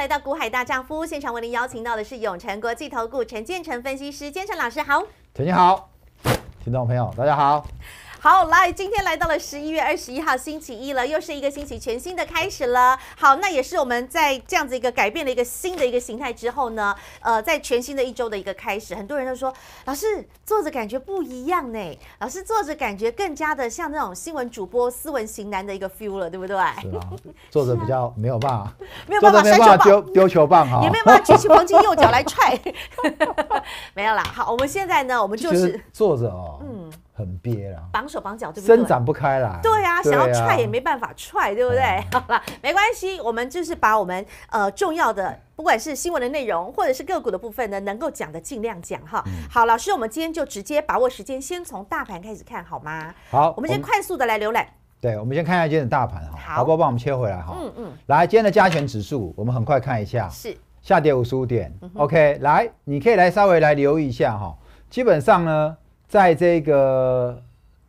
来到股海大丈夫现场，为您邀请到的是永诚国际投顾陈建成分析师，建成老师好，陈你好，听众朋友大家好。好，来，今天来到了十一月二十一号，星期一了，又是一个星期全新的开始了。好，那也是我们在这样子一个改变的一个新的一个形态之后呢，呃，在全新的一周的一个开始，很多人都说，老师坐着感觉不一样呢，老师坐着感觉更加的像那种新闻主播斯文型男的一个 feel 了，对不对？是啊，坐着比较 没有办法，没有办法甩球棒，也没有办法举起黄金右脚来踹，没有啦。好，我们现在呢，我们就是坐着哦，嗯。很憋啦，绑手绑脚，对不对？伸展不开啦。对啊，想要踹也没办法踹，对不对？好了，没关系，我们就是把我们呃重要的，不管是新闻的内容或者是个股的部分呢，能够讲的尽量讲哈。好，老师，我们今天就直接把握时间，先从大盘开始看好吗？好，我们先快速的来浏览。对，我们先看一下今天的大盘哈。好，不好？帮我们切回来哈。嗯嗯。来，今天的加权指数，我们很快看一下，是下跌五十五点。OK，来，你可以来稍微来留意一下哈。基本上呢。在这个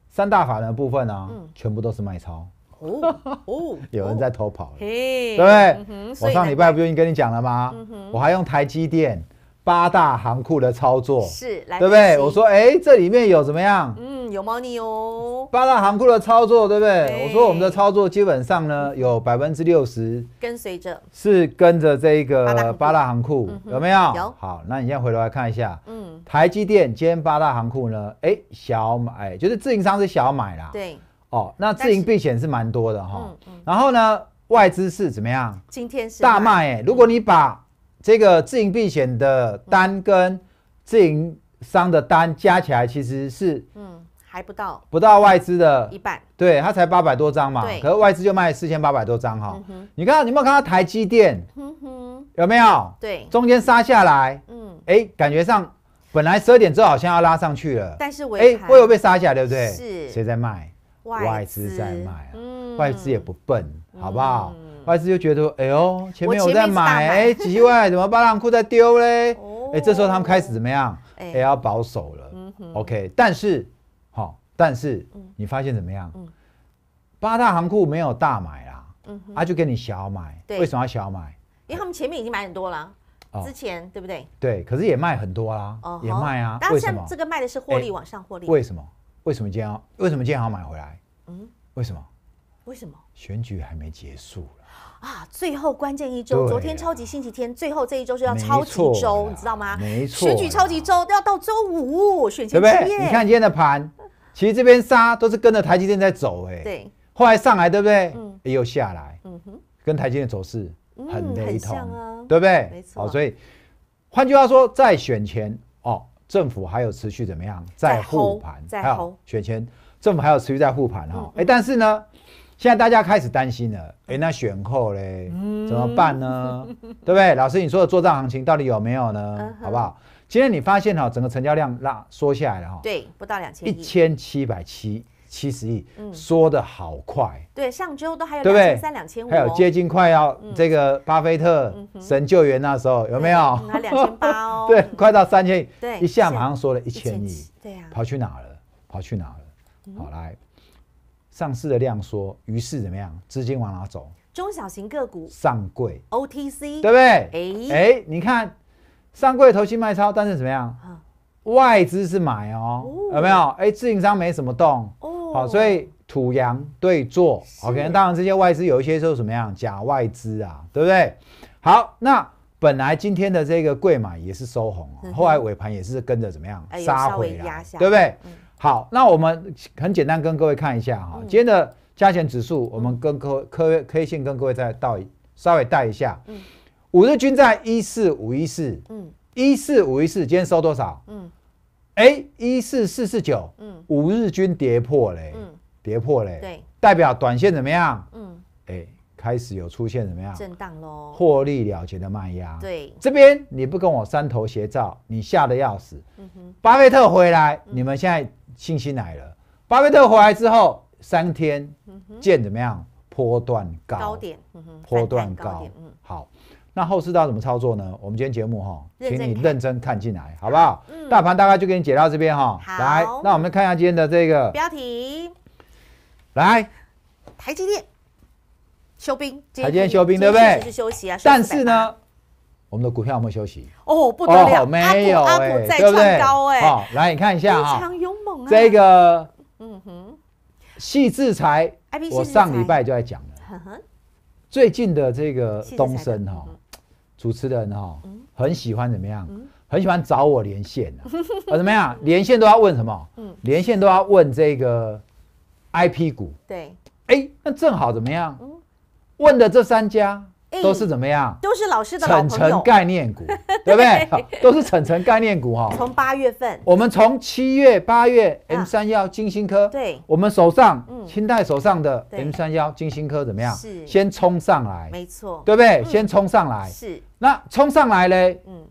三大法的部分呢，全部都是卖超，哦，有人在偷跑，对不对？我上礼拜不就已经跟你讲了吗？我还用台积电。八大行库的操作是，对不对？我说，哎，这里面有怎么样？嗯，有猫腻哦。八大行库的操作，对不对？我说，我们的操作基本上呢，有百分之六十跟随着，是跟着这个八大行库，有没有？有。好，那你现在回头来看一下，嗯，台积电兼八大行库呢，哎，小买，就是自营商是小买啦。对。哦，那自营避险是蛮多的哈。嗯嗯。然后呢，外资是怎么样？今天是大卖。哎，如果你把这个自营避险的单跟自营商的单加起来，其实是嗯，还不到不到外资的一半。对，它才八百多张嘛，可是外资就卖四千八百多张哈。你看，你有没有看到台积电？有没有？对，中间杀下来，嗯，哎，感觉上本来十二点之后好像要拉上去了，但是哎，会有被杀下来，对不对？是，谁在卖？外资在卖啊，嗯，外资也不笨，好不好？外资就觉得，哎呦，前面我在买，哎，几亿 怎么巴大库在丢嘞？哎，这时候他们开始怎么样？哎，要保守了。OK，但是，好，但是你发现怎么样？八大行库没有大买啦，嗯哼，他就跟你小买。为什么要小买？因为他们前面已经买很多了，之前对不对？对，可是也卖很多啦，也卖啊。但是这个卖的是获利往上获利。为什么？为什么建行？为什么今建要买回来？嗯，为什么？为什么？选举还没结束。啊，最后关键一周，昨天超级星期天，最后这一周是要超级周，你知道吗？没错，选举超级周要到周五，选前。对不对？你看今天的盘，其实这边杀都是跟着台积电在走，哎，对。后来上来，对不对？嗯。又下来，嗯哼，跟台积电走势很雷同啊，对不对？没错。好，所以换句话说，在选前哦，政府还有持续怎么样，在护盘，在护选前，政府还有持续在护盘哈，哎，但是呢。现在大家开始担心了，哎，那选后嘞，怎么办呢？对不对？老师，你说的作战行情到底有没有呢？好不好？今天你发现哈，整个成交量拉缩下来了哈。对，不到两千一千七百七七十亿，嗯，缩的好快。对，上周都还有两千三两千五。还有接近快要这个巴菲特神救援那时候有没有？还两千八 哦。对，快到三千亿。对，一下马上缩了一千亿。对呀。跑去哪了？跑去哪了？好来。上市的量缩，于是怎么样？资金往哪走？中小型个股上柜、OTC，对不对？哎你看上柜投信卖超，但是怎么样？外资是买哦，有没有？哎，自营商没什么动哦，好，所以土洋对坐。OK，当然这些外资有一些就什么样？假外资啊，对不对？好，那本来今天的这个贵买也是收红，后来尾盘也是跟着怎么样？杀回来，对不对？好，那我们很简单跟各位看一下哈，今天的加权指数，我们跟各位、K 线跟各位再到稍微带一下。五日均在一四五一四。嗯，一四五一四，今天收多少？嗯，哎，一四四四九。嗯，五日均跌破嘞。嗯，跌破嘞。对，代表短线怎么样？嗯，哎，开始有出现怎么样？震荡喽。获利了结的卖压。对，这边你不跟我三头斜照，你吓得要死。嗯巴菲特回来，你们现在。信息来了，巴菲特回来之后三天，见怎么样？波段高点，嗯波段高，嗯，好。那后市道怎么操作呢？我们今天节目哈，请你认真看进来，好不好？嗯，大盘大概就给你解到这边哈。来，那我们看一下今天的这个标题，来，台积电休兵，台积电休兵对不对？是休息啊。但是呢，我们的股票有没有休息？哦，不得了，没有，阿布在创高哎。好，来，你看一下，啊。这个，嗯哼，细制裁，我上礼拜就在讲了。最近的这个东升哈，主持人哈，很喜欢怎么样？很喜欢找我连线，啊 怎么样？连线都要问什么？连线都要问这个 IP 股。对。哎，那正好怎么样？问的这三家都是怎么样？都是老师的老朋友，概念股。对不对？都是层层概念股哈。从八月份，我们从七月、八月 M 三幺金星科，对，我们手上，清代手上的 M 三幺金星科怎么样？是，先冲上来，没错，对不对？先冲上来，是。那冲上来嘞，嗯，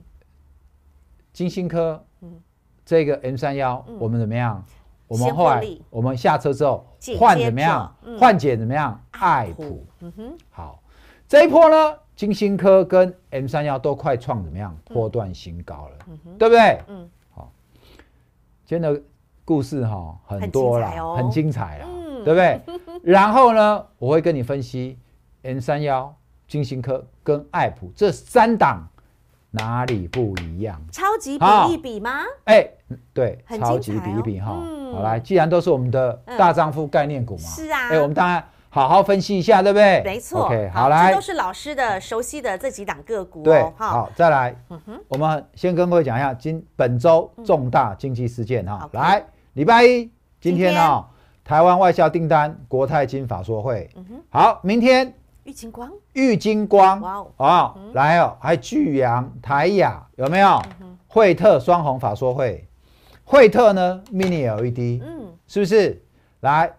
金星科，嗯，这个 M 三幺，我们怎么样？我们后来，我们下车之后换怎么样？换解怎么样？爱普，嗯哼，好，这一波呢？金星科跟 M 三幺都快创怎么样破断新高了，对不对？嗯，好，今天的故事哈很多了，很精彩了，嗯，对不对？然后呢，我会跟你分析 M 三幺、金星科跟爱普这三档哪里不一样？超级比一比吗？哎，对，超级比一比哈。嗯，好来，既然都是我们的大丈夫概念股嘛，是啊，哎，我们当然。好好分析一下，对不对？没错。好来，这都是老师的熟悉的这几档个股。对，好，再来。嗯哼，我们先跟各位讲一下今本周重大经济事件哈。好，来，礼拜一今天哈，台湾外销订单，国泰金法说会。嗯哼，好，明天。玉金光。玉金光。哇哦。啊，来哦，还巨阳、台雅有没有？嗯惠特双红法说会，惠特呢，mini LED，嗯，是不是？来。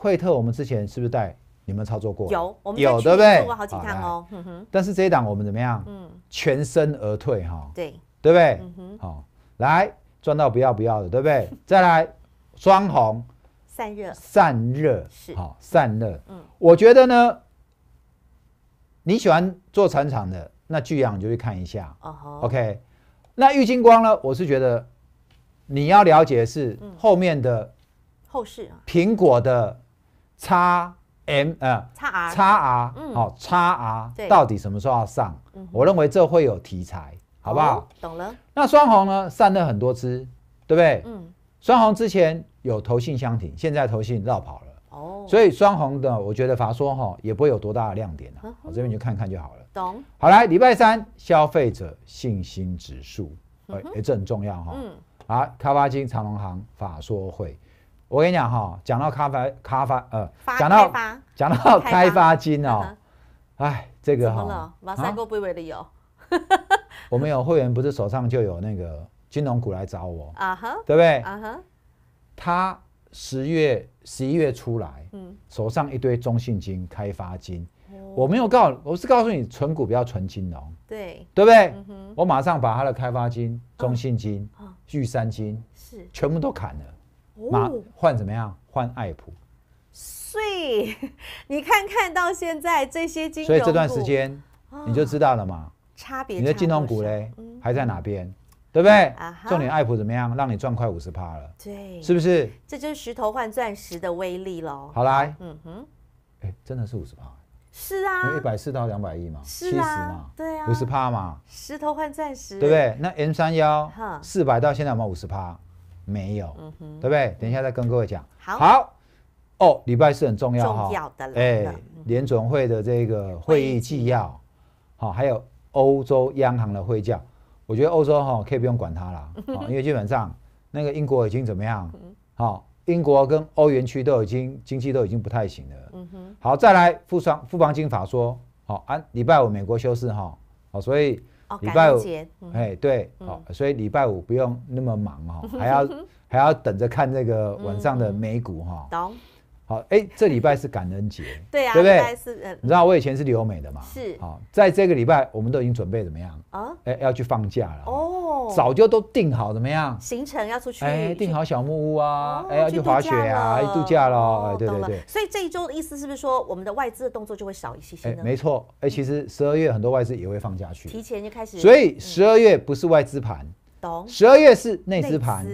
惠特，我们之前是不是带你们操作过？有，有，对不对？做过好几趟哦。但是这一档我们怎么样？嗯，全身而退哈。对，对不对？嗯哼，好，来赚到不要不要的，对不对？再来双红，散热，散热，是好散热。嗯，我觉得呢，你喜欢做船厂的，那巨阳你就去看一下。哦，OK。那郁金光呢？我是觉得你要了解是后面的后市啊，苹果的。X M 呃，X R X R 好哦，X R 到底什么时候要上？我认为这会有题材，好不好？懂了。那双红呢，散了很多支，对不对？嗯。双红之前有投信相挺，现在投信绕跑了。哦。所以双红的，我觉得法说哈也不会有多大的亮点了。我这边就看看就好了。懂。好来，礼拜三消费者信心指数，也这很重要哈。嗯。好，开发金、长隆行、法说会。我跟你讲哈，讲到开发开发呃，讲到讲到开发金哦，哎，这个哈，马上给我背回来我们有会员不是手上就有那个金融股来找我啊？哈，对不对？啊哈，他十月十一月出来，嗯，手上一堆中信金、开发金，我没有告，我是告诉你存股不要存金融，对对不对？我马上把他的开发金、中信金、玉山金是全部都砍了。那换怎么样？换爱普，所以你看看到现在这些金，所以这段时间你就知道了嘛，差别。你的金融股嘞还在哪边，对不对？重点爱普怎么样？让你赚快五十趴了，对，是不是？这就是石头换钻石的威力喽。好来，嗯哼，哎，真的是五十趴。是啊，一百四到两百亿嘛，七十嘛，对啊，五十趴嘛，石头换钻石，对不对？那 M 三幺，四百到现在有没有五十趴。没有，对不对？等一下再跟各位讲。好哦，礼拜四很重要，重要的。哎，联准会的这个会议纪要，好，还有欧洲央行的会叫，我觉得欧洲哈可以不用管它了，因为基本上那个英国已经怎么样？好，英国跟欧元区都已经经济都已经不太行了。嗯哼。好，再来，富商富邦金法说，好，啊，礼拜五美国休市哈，好，所以。礼拜五，哎，对，好，所以礼拜五不用那么忙哈，还要还要等着看那个晚上的美股哈。懂。好，哎，这礼拜是感恩节，对啊，对不对？是，你知道我以前是留美的嘛？是。好，在这个礼拜我们都已经准备怎么样？啊，哎，要去放假了。哦。早就都定好怎么样？行程要出去。哎，定好小木屋啊，哎，要去滑雪啊，去度假了。对对。所以这一周的意思是不是说我们的外资的动作就会少一些？呢？没错。哎，其实十二月很多外资也会放假去。提前就开始。所以十二月不是外资盘。懂。十二月是内资盘。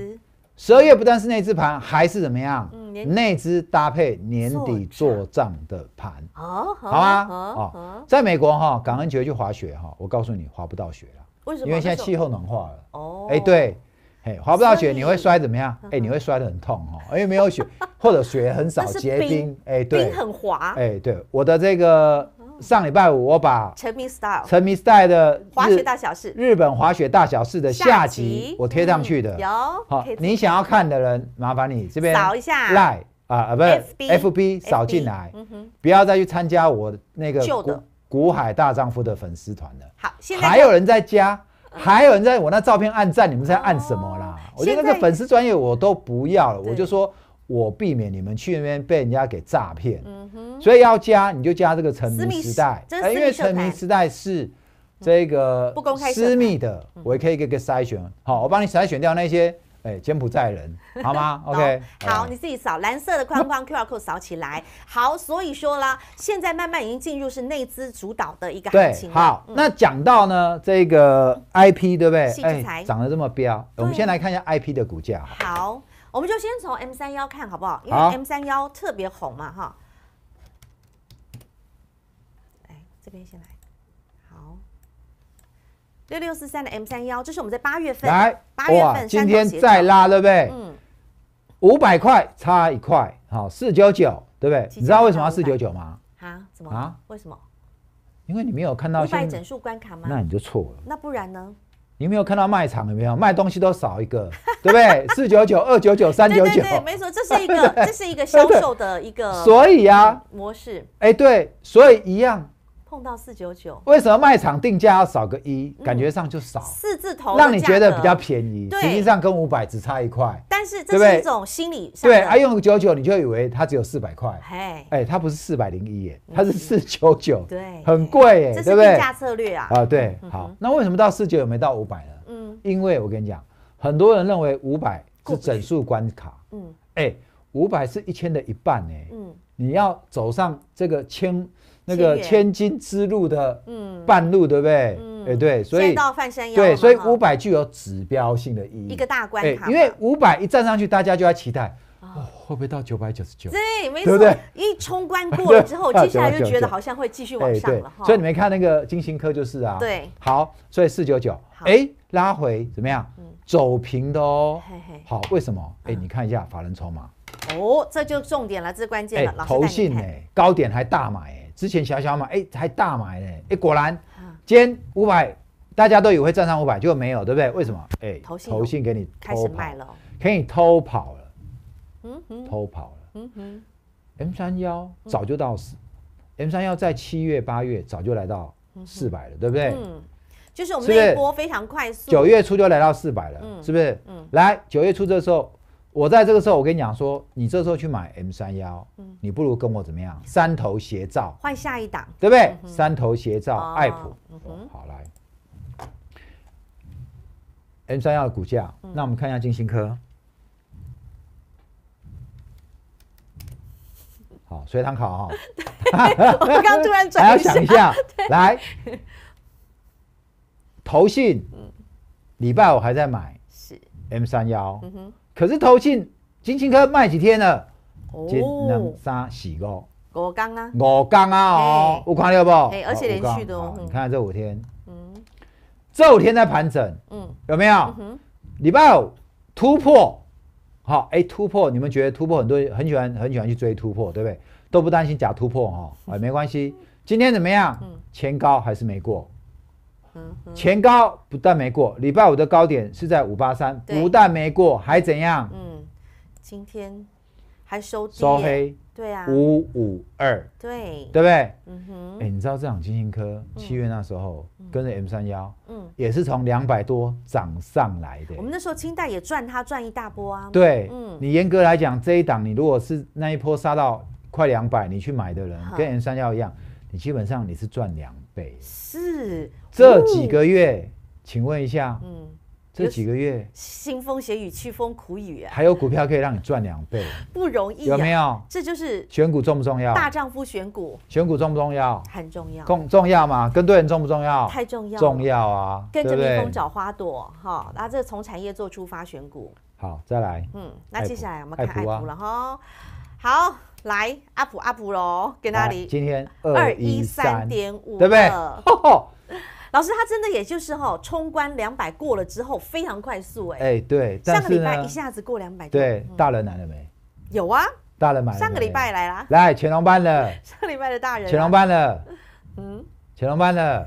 十二月不但是内资盘，还是怎么样？内资搭配年底做账的盘，好啊，啊，在美国哈，感恩节去滑雪哈，我告诉你，滑不到雪了，为什么？因为现在气候暖化了。哦，哎对，哎，滑不到雪，你会摔怎么样？哎，你会摔得很痛哈，因为没有雪，或者雪很少结冰，哎，冰很滑，哎，对，我的这个。上礼拜五，我把《沉迷 style》《沉迷 style》的滑雪大小事日本滑雪大小事的下集我贴上去的。有好，你想要看的人，麻烦你这边扫一下啊啊，不是 FB 扫进来，不要再去参加我那个古古海大丈夫的粉丝团了。好，现在还有人在加，还有人在我那照片按赞，你们在按什么啦？我觉得那个粉丝专业我都不要了，我就说。我避免你们去那边被人家给诈骗，所以要加你就加这个沉迷时代，因为沉迷时代是这个不公开私密的，我也可以给个筛选，好，我帮你筛选掉那些哎柬埔寨人，好吗？OK，好，你自己扫蓝色的框框 QR code 扫起来。好，所以说啦，现在慢慢已经进入是内资主导的一个行情好，那讲到呢这个 IP 对不对？哎，长得这么彪，我们先来看一下 IP 的股价。好。我们就先从 M 三幺看好不好？因为 M 三幺特别红嘛，哈。来，这边先来。好，六六四三的 M 三幺，这是我们在八月份来，八月份今天再拉对不对？嗯。五百块差一块，好四九九对不对？你知道为什么要四九九吗？啊？怎么？啊？为什么？因为你没有看到五百整数关卡吗？那你就错了。那不然呢？你没有看到卖场有没有卖东西都少一个，对不对？四九九、二九九、三九九，没错，这是一个，这是一个销售的一个，所以啊，模式，哎，对，所以一样。到四九九，为什么卖场定价要少个一？感觉上就少四字头，让你觉得比较便宜。实际上跟五百只差一块。但是，这是一种心理上，对，啊，用个九九，你就以为它只有四百块。哎，哎，它不是四百零一，哎，它是四九九。对，很贵，哎，这是定价策略啊。啊，对，好。那为什么到四九九没到五百呢？嗯，因为我跟你讲，很多人认为五百是整数关卡。嗯，哎，五百是一千的一半，呢。嗯，你要走上这个千。那个千金之路的半路，对不对？哎，对，所以到半山腰，对，所以五百具有指标性的意义，一个大关，卡，因为五百一站上去，大家就在期待，哦，会不会到九百九十九？对，没错，一冲关过 了之后，接下来就觉得好像会继续往上，所以你没看那个金星科就是啊，对，好，所以四九九，哎，拉回怎么样？走平的哦，好，为什么？哎，你看一下法人筹码，哦，这就重点了，这是关键了，老投信哎，高点还大买。之前小小买，哎，还大买呢，哎，果然，今五百，大家都以为站上五百，结果没有，对不对？为什么？哎，投信，投信给你偷卖了，可以偷跑了，嗯哼，偷跑了，嗯哼，M 三幺早就到四，M 三幺在七月八月早就来到四百了，对不对？嗯，就是我们那一波非常快速，九月初就来到四百了，是不是？嗯，来九月初这时候。我在这个时候，我跟你讲说，你这时候去买 M 三幺，你不如跟我怎么样？三头斜照，换下一档，对不对？三头斜照，爱普，嗯好来，M 三幺的股价，那我们看一下金星科，好，随堂考哈，我刚突然转，还要想一下，来，投信，礼拜我还在买，是 M 三幺，嗯哼。可是投进金青科卖几天了？哦，三四个，五公啊，五公啊哦，我看到不？哎，而且连续的哦。你看这五天，嗯，这五天在盘整，嗯，有没有？礼拜五突破，好，哎，突破，你们觉得突破很多很喜欢很喜欢去追突破，对不对？都不担心假突破哈，哎，没关系。今天怎么样？前高还是没过？前高不但没过，礼拜五的高点是在五八三，不但没过，还怎样？嗯，今天还收收黑，对啊，五五二，对，对不对？嗯哼，哎，你知道这档金信科七月那时候跟着 M 三幺，嗯，也是从两百多涨上来的。我们那时候清代也赚它赚一大波啊。对，嗯，你严格来讲这一档，你如果是那一波杀到快两百，你去买的人跟 M 三幺一样，你基本上你是赚两倍。是。这几个月，请问一下，嗯，这几个月，腥风血雨、凄风苦雨啊，还有股票可以让你赚两倍，不容易，有没有？这就是选股重不重要？大丈夫选股，选股重不重要？很重要，重重要嘛？跟对人重不重要？太重要，重要啊！跟着蜜蜂找花朵，哈，那这从产业做出发选股，好，再来，嗯，那接下来我们看爱普了哈，好，来阿普阿普喽，跟哪里？今天二一三点五，对不对？老师，他真的也就是哈冲关两百过了之后非常快速哎哎对，上个礼拜一下子过两百对，大人来了没？有啊，大人买上个礼拜来啦，来乾隆办了上个礼拜的大人乾隆办了，嗯，乾隆办了，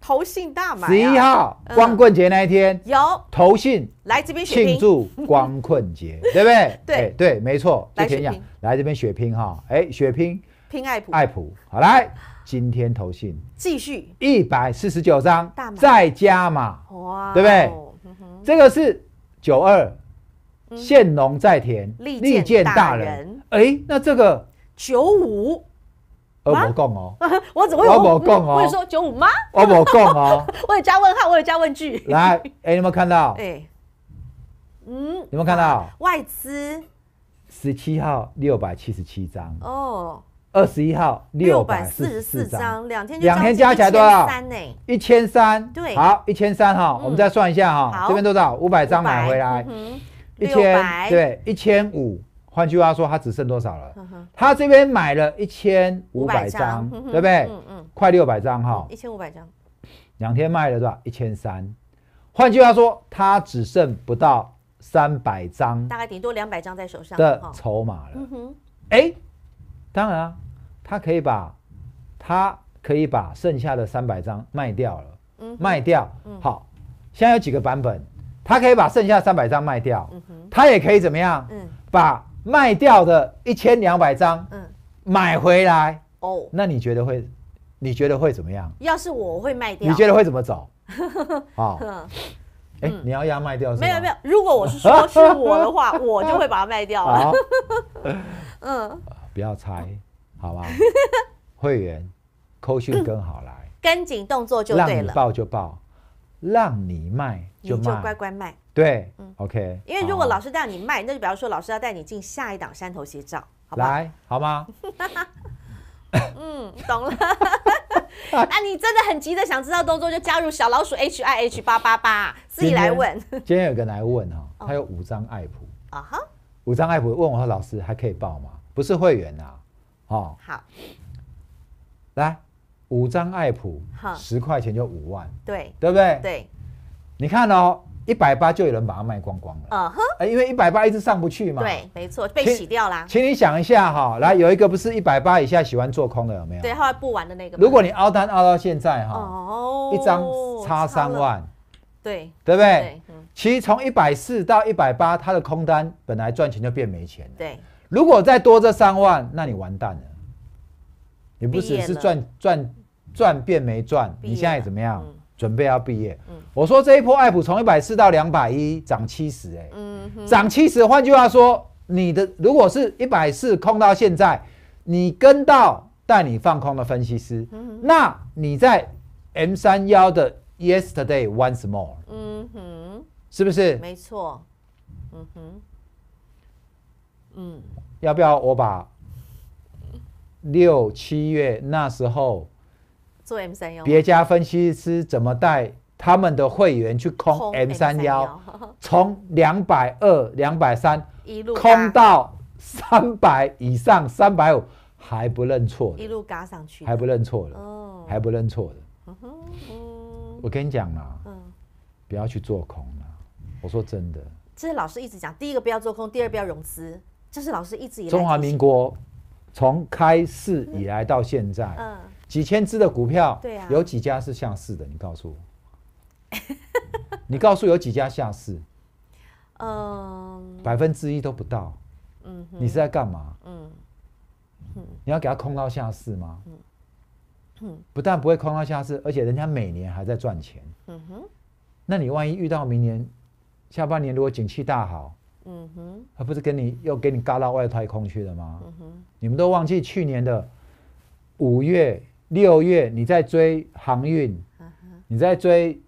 投 信大买十一号光棍节那一天有投信来这边庆祝光棍节 对不对？对对没错，来跟你来这边血拼哈哎血拼拼爱普爱普好来。今天投信继续一百四十九张，再加码，哇，对不对？这个是九二，现农在田利见大人。哎，那这个九五，哦，我有么阿共哦？我说九五吗？共哦，我有加问号，我有加问句。来，哎，有没有看到？哎，嗯，有没有看到？外资十七号六百七十七张哦。二十一号六百四十四张，两天两天加起来多少？一千三对，好，一千三哈，我们再算一下哈，这边多少？五百张买回来，一千对，一千五。换句话说，他只剩多少了？他这边买了一千五百张，对不对？嗯嗯，快六百张哈。一千五百张，两天卖了多吧？一千三。换句话说，他只剩不到三百张，大概顶多两百张在手上的筹码了。哎，当然啊。他可以把，他可以把剩下的三百张卖掉了，嗯，卖掉，嗯，好，现在有几个版本，他可以把剩下三百张卖掉，嗯他也可以怎么样，嗯，把卖掉的一千两百张，买回来，哦，那你觉得会，你觉得会怎么样？要是我会卖掉，你觉得会怎么走？啊，你要要卖掉是？没有没有，如果我是说是我的话，我就会把它卖掉了，嗯，不要猜。好吧，会员 c o a 跟好来，跟紧动作就对了。让你报就报，让你卖就卖，你就乖乖卖。对，嗯，OK。因为如果老师带你卖，那就比方说老师要带你进下一档山头，写照，好吧？来，好吗？嗯，懂了。那你真的很急的想知道动作，就加入小老鼠 H I H 八八八，自己来问。今天有个来问哈，他有五张爱普啊哈，五张爱普问我说老师还可以报吗？不是会员啊。”好，好，来五张爱普，十块钱就五万，对，对不对？对，你看哦，一百八就有人把它卖光光了，嗯哼，因为一百八一直上不去嘛，对，没错，被洗掉啦。请你想一下哈，来有一个不是一百八以下喜欢做空的有没有？对，后来不玩的那个。如果你凹单凹到现在哈，哦，一张差三万，对，对不对？其实从一百四到一百八，它的空单本来赚钱就变没钱了，对。如果再多这三万，那你完蛋了。你不只是赚赚赚变没赚，你现在怎么样？准备要毕业？我说这一波爱普从一百四到两百一涨七十，哎，涨七十。换句话说，你的如果是一百四空到现在，你跟到带你放空的分析师，那你在 M 三幺的 Yesterday Once More，嗯哼，是不是？没错，嗯哼。嗯，要不要我把六七月那时候做 M 三幺，别家分析师怎么带他们的会员去空 M 三幺，从两百二、两百三一路空到三百以上、三百五还不认错，一路嘎上去还不认错了，还不认错的。我跟你讲啦，不要去做空了。我说真的，这是老师一直讲，第一个不要做空，第二不要融资。这是老师一直以来。中华民国从开市以来到现在，几千只的股票，有几家是下市的？你告诉我，你告诉有几家下市？嗯，百分之一都不到。嗯，你是在干嘛？嗯，你要给他空到下市吗？嗯，不但不会空到下市，而且人家每年还在赚钱。嗯哼，那你万一遇到明年下半年如果景气大好？嗯哼，他不是跟你又给你嘎到外太空去了吗？嗯你们都忘记去年的五月、六月，你在追航运，你在追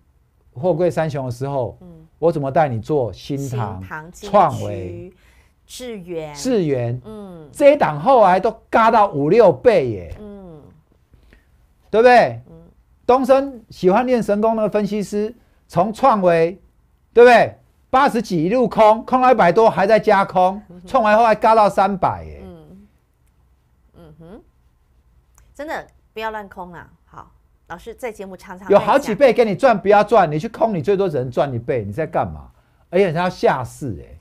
货柜三雄的时候，我怎么带你做新唐、创维、智源、智源？嗯，这档后来都嘎到五六倍耶。嗯，对不对？东升喜欢练神功的分析师，从创维，对不对？八十几一路空，空了一百多，还在加空，冲完后还嘎到三百耶。嗯哼，真的不要乱空啊！好，老师在节目常常有好几倍给你赚，不要赚，你去空，你最多只能赚一倍。你在干嘛？而且还要下市哎，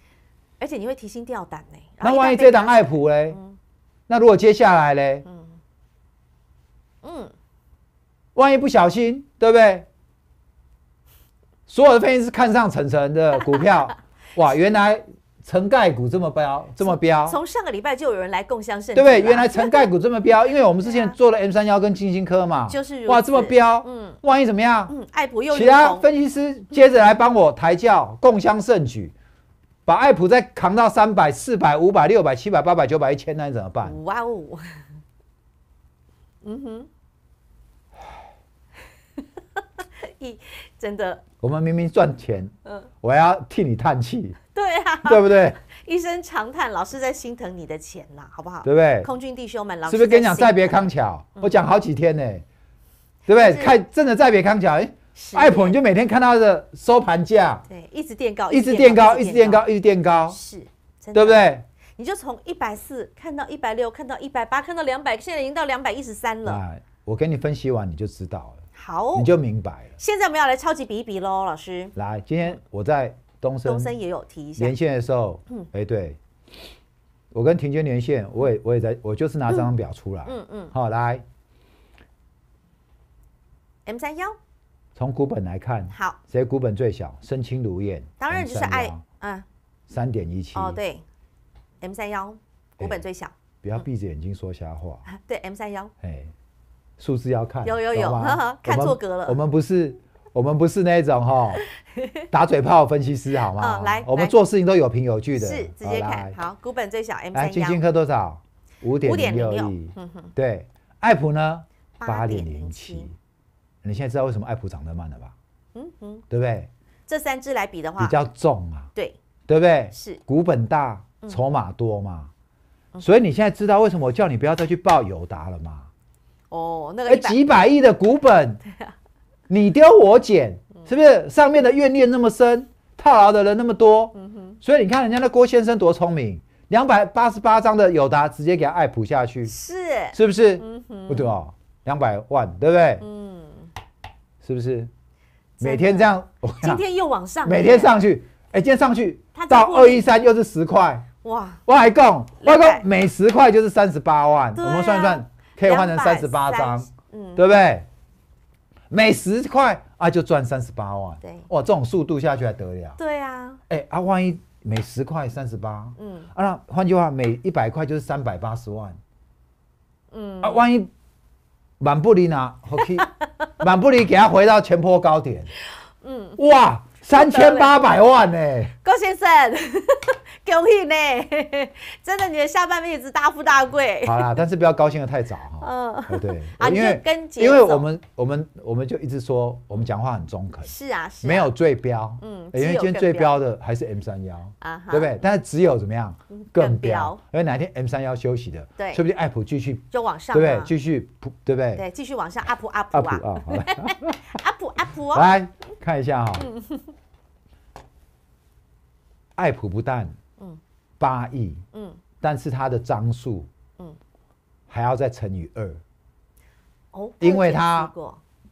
而且你会提心吊胆呢。那万一这档爱普哎，那如果接下来咧，嗯，万一不小心，对不对？所有的分析师看上晨晨的股票，哇！原来成概股这么标，这么标。从上个礼拜就有人来共享盛对不对？原来成概股这么标，因为我们之前做了 M 三幺跟金星科嘛，就是哇这么标，嗯，万一怎么样？嗯，爱普又其他分析师接着来帮我抬轿，共享盛举，把爱普再扛到三百、四百、五百、六百、七百、八百、九百、一千，那怎么办？哇哦，嗯哼。一真的，我们明明赚钱，嗯，我要替你叹气，对呀，对不对？一声长叹，老师在心疼你的钱啦，好不好？对不对？空军弟兄们，是不是跟你讲《再别康桥》？我讲好几天呢，对不对？看，真的《再别康桥》。哎，Apple 你就每天看到的收盘价，对，一直垫高，一直垫高，一直垫高，一直垫高，是，对不对？你就从一百四看到一百六，看到一百八，看到两百，现在已经到两百一十三了。哎，我给你分析完，你就知道。好，你就明白了。现在我们要来超级比一比喽，老师。来，今天我在东森，东森也有提一下连线的时候。嗯，哎，对，我跟庭娟连线，我也，我也在，我就是拿这张表出来。嗯嗯。好，来，M 三幺，从股本来看，好，谁股本最小？身轻如燕，当然就是爱，嗯，三点一七。哦，对，M 三幺股本最小，不要闭着眼睛说瞎话。对，M 三幺，哎。数字要看，有有有，看错格了。我们不是，我们不是那种哈 打嘴炮分析师，好吗？啊，来，我们做事情都有凭有据的。是，直接看好股本最小，M 基金科多少？五点六亿。嗯对，爱普呢？八点零七。你现在知道为什么爱普涨得慢了吧？嗯嗯，对不对？这三只来比的话，比较重啊。对，对不对？是股本大，筹码多嘛。所以你现在知道为什么我叫你不要再去报友达了吗？哦，那个几百亿的股本，啊，你丢我捡，是不是？上面的怨念那么深，套牢的人那么多，所以你看人家那郭先生多聪明，两百八十八张的友达直接给他爱普下去，是，是不是？嗯哼，不对两百万，对不对？嗯，是不是？每天这样，今天又往上，每天上去，哎，今天上去到二一三又是十块，哇，外供外供每十块就是三十八万，我们算算。可以换成三十八张，嗯，对不对？每十块啊，就赚三十八万，对，哇，这种速度下去还得了？对啊，哎啊，万一每十块三十八，嗯，啊，换句话，每一百块就是三百八十万，嗯，啊，万一满布里拿回 满布里给他回到前坡高点，嗯，哇，三千八百万呢，郭 先生。高兴呢，真的，你的下半辈子大富大贵。好啦，但是不要高兴的太早哈。嗯，对。啊，因为跟因为我们我们我们就一直说，我们讲话很中肯。是啊是。没有最标，嗯，因为今天最标的还是 M 三幺，啊，对不对？但是只有怎么样更标？因为哪天 M 三幺休息的，对，说不定 Apple 继续就往上，对不对？继续 u 对不对？对，继续往上 up up up up，来看一下哈 a p p 不但。八亿，嗯，但是它的张数，嗯，还要再乘以二，哦，因为它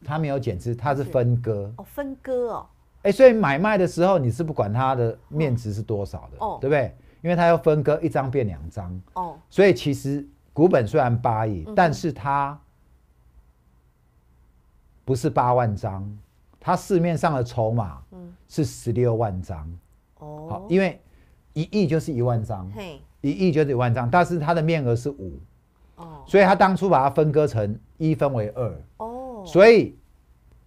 它没有减资，它是分割，哦，分割哦，哎，所以买卖的时候你是不管它的面值是多少的，哦，对不对？因为它要分割一张变两张，哦，所以其实股本虽然八亿，但是它不是八万张，它市面上的筹码是十六万张，哦，好，因为。一亿就是一万张，一亿就是一万张，但是它的面额是五，哦，所以他当初把它分割成一分为二，哦，所以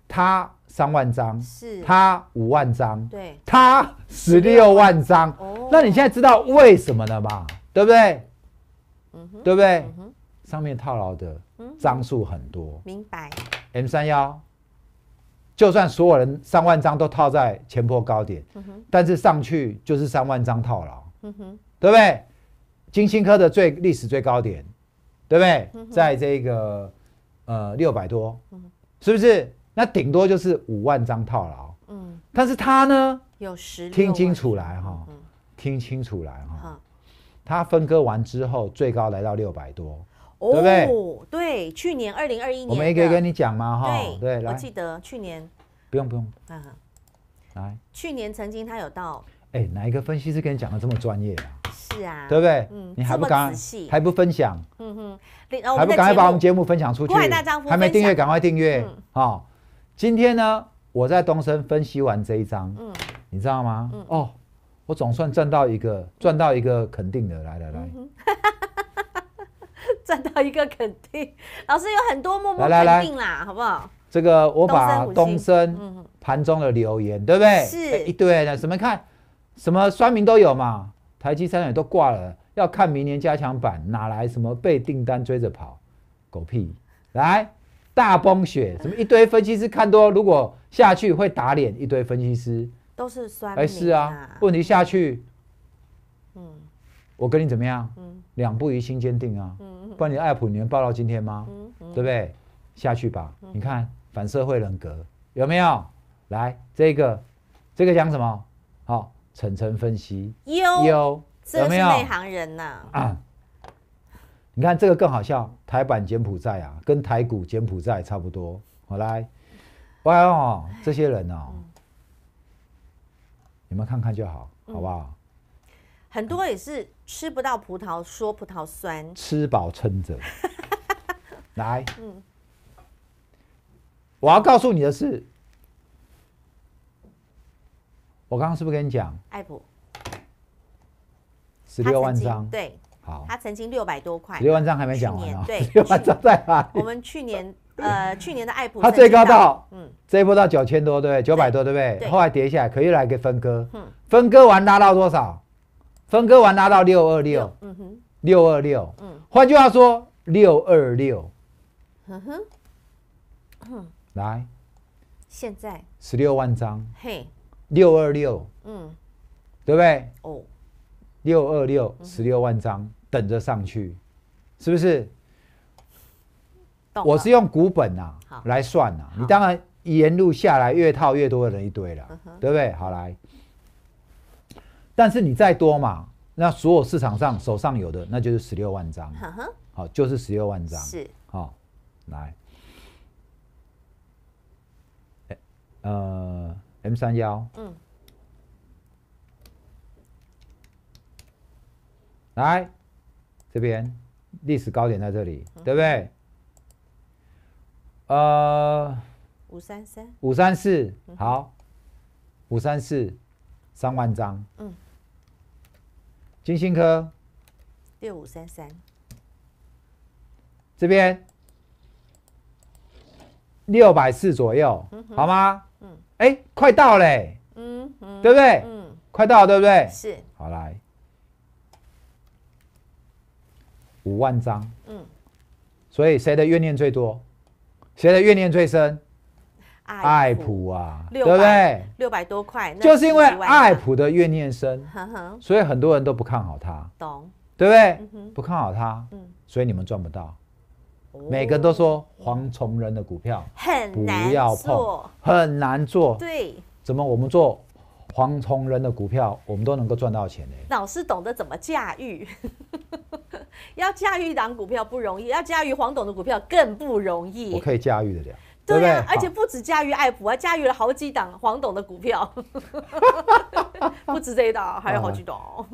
他三万张，是，他五万张，对，他十六万张，哦，那你现在知道为什么了吧？对不对？嗯，对不对？上面套牢的张数很多，明白？M 三幺。就算所有人三万张都套在前坡高点，但是上去就是三万张套牢，对不对？金星科的最历史最高点，对不对？在这个呃六百多，是不是？那顶多就是五万张套牢，嗯，但是它呢，有十听清楚来哈，听清楚来哈，它分割完之后最高来到六百多。对不对？对，去年二零二一年，我没一以跟你讲吗？哈，对，我记得去年。不用不用，嗯，来，去年曾经他有到，哎，哪一个分析师跟你讲的这么专业啊？是啊，对不对？嗯，你还不敢，还不分享，嗯哼，还不快把我们节目分享出去，还没订阅，赶快订阅。好，今天呢，我在东升分析完这一章，嗯，你知道吗？哦，我总算赚到一个，赚到一个肯定的，来来来。赚到一个肯定，老师有很多默默肯定啦，好不好？这个我把东升盘中的留言，对不对？是一堆的，什么看什么酸名都有嘛。台积三也都挂了，要看明年加强版，哪来什么被订单追着跑？狗屁！来大崩雪，什么一堆分析师看多，如果下去会打脸一堆分析师，都是酸是啊。问题下去，嗯，我跟你怎么样？嗯，两不疑心坚定啊。嗯。不然你 APP 你能报到今天吗？对不对？下去吧。你看反社会人格有没有？来这个，这个讲什么？好，层层分析。有有没有内行人呐？你看这个更好笑，台版柬埔寨啊，跟台股柬埔寨差不多。好来，哇哦，这些人哦，你们看看就好，好不好？很多也是吃不到葡萄说葡萄酸，吃饱撑着。来，嗯，我要告诉你的是，我刚刚是不是跟你讲？爱普十六万张，对，好，他曾经六百多块，十六万张还没讲，对，十六万张在吧？我们去年呃，去年的爱普，它最高到嗯，这一波到九千多，对不对？九百多，对不对？后来跌下来，可又来给分割，嗯，分割完拉到多少？分割完拉到六二六，嗯哼，六二六，嗯，换句话说，六二六，嗯哼，来，现在十六万张，嘿，六二六，嗯，对不对？哦，六二六，十六万张，等着上去，是不是？我是用股本呐来算呐，你当然沿路下来越套越多的人一堆了，对不对？好来。但是你再多嘛，那所有市场上手上有的，那就是十六万张。好，就是十六万张。是，好，来，呃，M 三幺。嗯。来，这边历史高点在这里，对不对？呃，五三三。五三四，好，五三四，三万张。嗯。金星科六五三三，这边六百四左右，好吗？嗯，哎，快到嘞，嗯，对不对？嗯，快到，了，对不对？是，好来五万张，嗯，所以谁的怨念最多？谁的怨念最深？爱普啊，对不对？六百多块，就是因为爱普的怨念深，所以很多人都不看好它。懂，对不对？不看好它，所以你们赚不到。每个都说黄崇仁的股票很难做，很难做。对，怎么我们做黄崇仁的股票，我们都能够赚到钱呢？老师懂得怎么驾驭。要驾驭一档股票不容易，要驾驭黄董的股票更不容易。我可以驾驭的了。对啊，而且不止驾驭爱普，还驾驭了好几档黄董的股票，不止这一档，还有好几档。好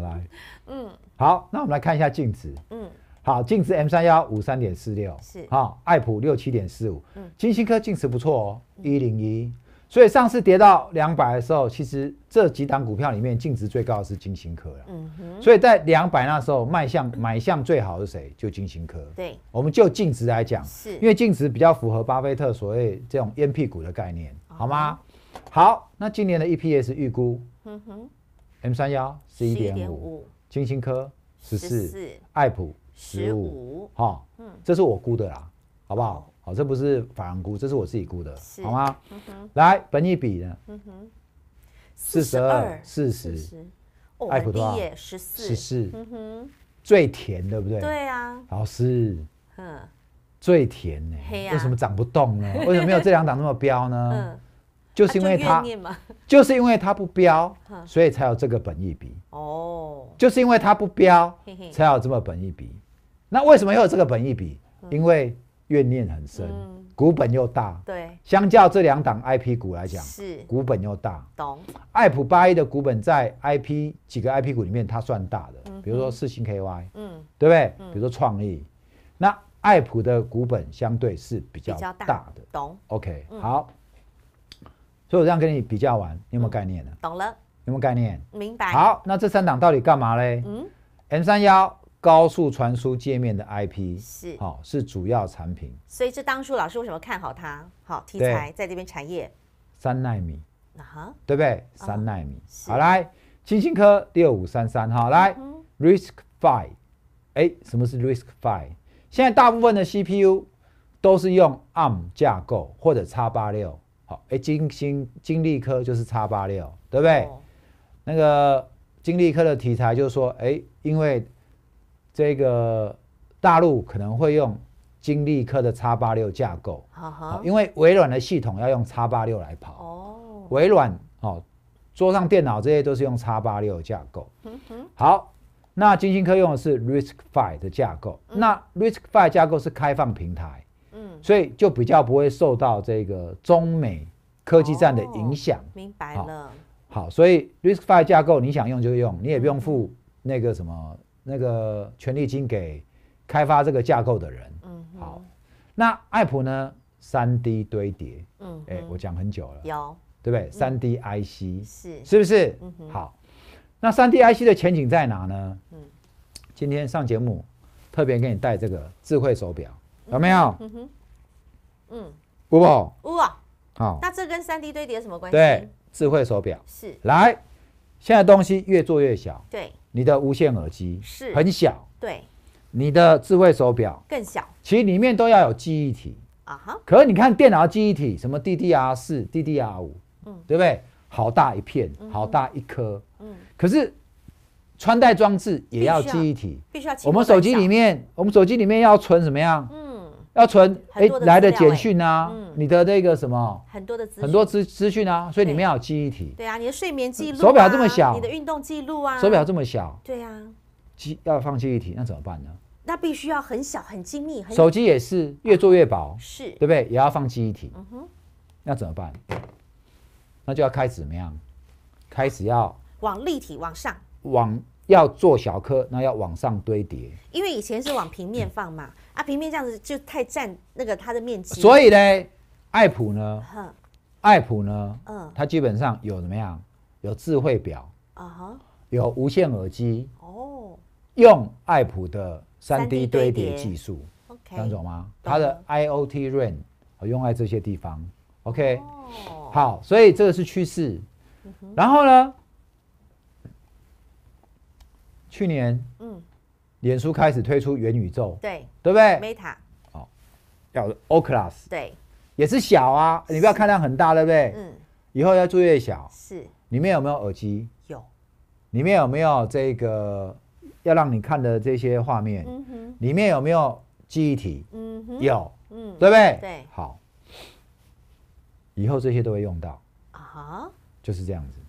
来，嗯，好，那我们来看一下净值，嗯，好，净值 M 三幺五三点四六，是好，爱普六七点四五，嗯，金星科净值不错哦，一零一。所以上次跌到两百的时候，其实这几档股票里面净值最高的是金星科了。嗯哼，所以在两百那时候卖向买向最好是谁？就金星科。对，我们就净值来讲，是因为净值比较符合巴菲特所谓这种烟屁股的概念，好吗？好，那今年的 EPS 预估，嗯哼，M 三幺十一点五，金星科十四，艾普十五，哈，嗯，这是我估的啦，好不好？好，这不是法人估，这是我自己估的，好吗？来，本意比呢？四十二，四十，爱普多十四，十四，嗯哼，最甜，对不对？对啊。老师，最甜呢？为什么长不动呢？为什么没有这两档那么标呢？嗯，就是因为它，就是因为它不标，所以才有这个本益笔。哦，就是因为它不标，才有这么本益笔。那为什么要有这个本益笔？因为怨念很深，股本又大，对，相较这两档 I P 股来讲，是股本又大。懂，艾普八 A 的股本在 I P 几个 I P 股里面，它算大的，嗯，比如说四星 K Y，嗯，对不对？嗯，比如说创意，那艾普的股本相对是比较大的，懂？OK，好，所以我这样跟你比较完，有没有概念呢？懂了，有没有概念？明白。好，那这三档到底干嘛嘞？嗯 m 三幺。高速传输界面的 IP 是好是主要产品，所以这当初老师为什么看好它？好题材在这边产业三纳米啊哈，对不对？三纳米好来，晶芯科六五三三哈来，Risk Five 哎，什么是 Risk Five？现在大部分的 CPU 都是用 ARM 架构或者叉八六，好哎，金星金利科就是叉八六，对不对？那个金利科的题材就是说哎，因为这个大陆可能会用金立科的叉八六架构，因为微软的系统要用叉八六来跑。哦，微软哦，桌上电脑这些都是用叉八六架构。嗯哼。好，那金星科用的是 Risk Five 的架构，那 Risk Five 架构是开放平台，嗯，所以就比较不会受到这个中美科技战的影响。明白了。好，所以 Risk Five 架构你想用就用，你也不用付那个什么。那个权利金给开发这个架构的人。嗯，好。那 a p p 呢？三 D 堆叠。嗯，哎，我讲很久了。有。对不对？三 D IC。是。是不是？嗯哼。好。那三 D IC 的前景在哪呢？嗯。今天上节目特别给你带这个智慧手表，有没有？嗯哼。嗯。五不？五啊。好。那这跟三 D 堆叠什么关系？对，智慧手表。是。来，现在东西越做越小。对。你的无线耳机是很小，对，你的智慧手表更小，其实里面都要有记忆体啊哈。可是你看电脑记忆体，什么 DDR 四、DDR 五，嗯，对不对？好大一片，好大一颗，嗯。可是穿戴装置也要记忆体，必须要。我们手机里面，我们手机里面要存什么样？要存哎来的简讯啊，你的那个什么很多的资很多资资讯啊，所以里面有记忆体。对啊，你的睡眠记录，手表这么小，你的运动记录啊，手表这么小。对啊，记要放记忆体，那怎么办呢？那必须要很小、很精密、很。手机也是越做越薄，是对不对？也要放记忆体。嗯哼，那怎么办？那就要开始怎么样？开始要往立体往上，往要做小颗，那要往上堆叠。因为以前是往平面放嘛。啊，平面这样子就太占那个它的面积。所以呢，爱普呢，嗯，爱普呢，嗯，它基本上有怎么样？有智慧表啊，哈，有无线耳机哦，用爱普的三 D 堆叠技术，OK，三种吗？它的 IOT r i n 啊，用在这些地方，OK，哦，好，所以这个是趋势。然后呢，去年，嗯。脸书开始推出元宇宙，对，对不对？Meta，叫 Oculus，对，也是小啊，你不要看它很大，对不对？嗯，以后要越做越小。是，里面有没有耳机？有，里面有没有这个要让你看的这些画面？嗯哼，里面有没有记忆体？嗯哼，有，嗯，对不对？对，好，以后这些都会用到啊，就是这样子。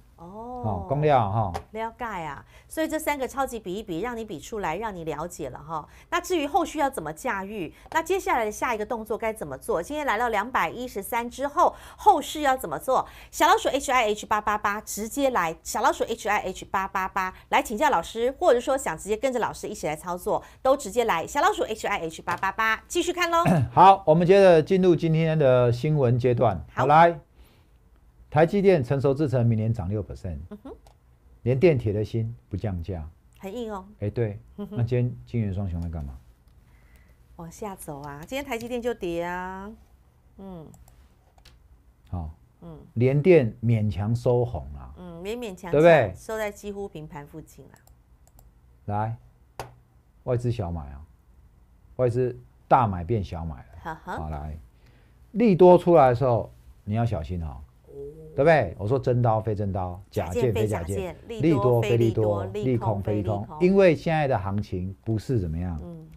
哦，公料哈，了解啊，所以这三个超级比一比，让你比出来，让你了解了哈。那至于后续要怎么驾驭，那接下来的下一个动作该怎么做？今天来到两百一十三之后，后续要怎么做？小老鼠 H I H 八八八直接来，小老鼠 H I H 八八八来请教老师，或者说想直接跟着老师一起来操作，都直接来小老鼠 H I H 八八八继续看喽。好，我们接着进入今天的新闻阶段。好，来。台积电成熟制程明年涨六 percent，连电铁的心不降价，很硬哦。哎，对，那今天金元双雄在干嘛？往下走啊，今天台积电就跌啊，嗯，好，嗯，连电勉强收红了，嗯，勉勉强对不对？收在几乎平盘附近了。来，外资小买啊，外资大买变小买了，好来，利多出来的时候你要小心哈。对不对？我说真刀非真刀，假剑非假剑，利多非利多，利空非利空。因为现在的行情不是怎么样，嗯，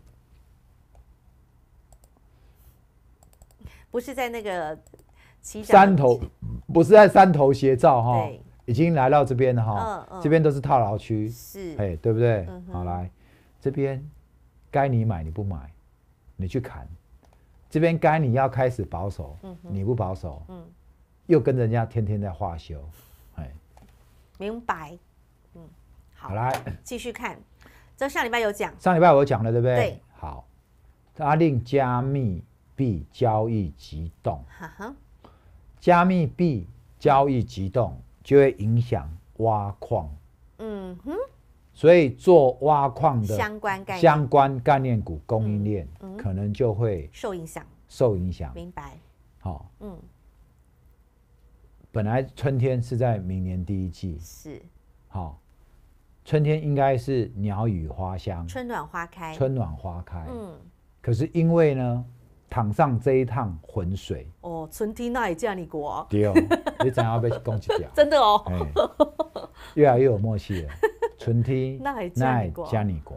不是在那个山头，不是在山头斜照哈，已经来到这边了哈，这边都是套牢区，是，哎，对不对？好来，这边该你买你不买，你去砍；这边该你要开始保守，你不保守，嗯。又跟人家天天在化修，哎，明白，嗯，好，好来继续看，这上礼拜有讲，上礼拜我有讲了，对不对？对，好，它令加密币交易急动，加密币交易急动就会影响挖矿，嗯哼，所以做挖矿的相关概念、相关概念股、供应链可能就会受影响，受影响，明白？好，嗯。本来春天是在明年第一季，是好，春天应该是鸟语花香，春暖花开，春暖花开。嗯，可是因为呢，躺上这一趟浑水，哦，春天那也叫你刮，对，你怎样被攻击掉？真的哦，越来越有默契了。春天那也加你刮，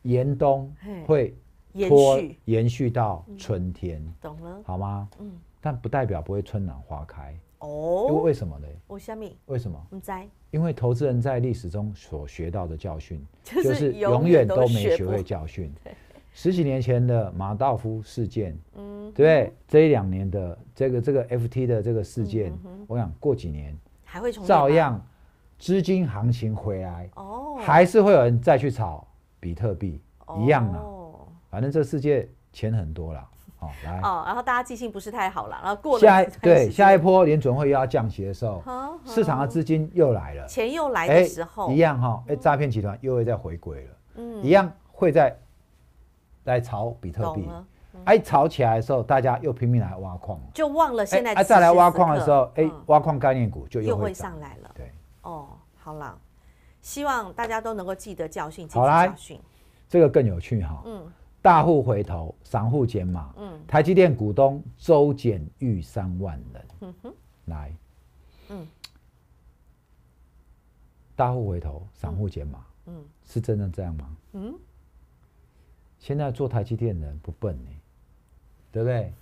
严冬会延续延续到春天，懂了？好吗？嗯，但不代表不会春暖花开。哦，因为为什么呢？我小米，为什么？我们因为投资人在历史中所学到的教训，就是永远都没学会教训。十几年前的马道夫事件，嗯，对这一两年的这个这个 FT 的这个事件，我想过几年还会重照样资金行情回来，哦，还是会有人再去炒比特币，一样啊。反正这世界钱很多了。哦，来哦，然后大家记性不是太好了，然后过下对下一波联准会又要降息的时候，市场的资金又来了，钱又来的时候一样哈，哎，诈骗集团又会再回归了，嗯，一样会在来炒比特币，哎，炒起来的时候，大家又拼命来挖矿，就忘了现在哎再来挖矿的时候，哎，挖矿概念股就又会上来了，对，哦，好了，希望大家都能够记得教训，好来，教训，这个更有趣哈，嗯。大户回头，散户减码。嗯。台积电股东周减逾三万人。嗯哼。来。嗯。大户回头，散户减码。嗯。是真的这样吗？嗯。现在做台积电的人不笨哎，对不对？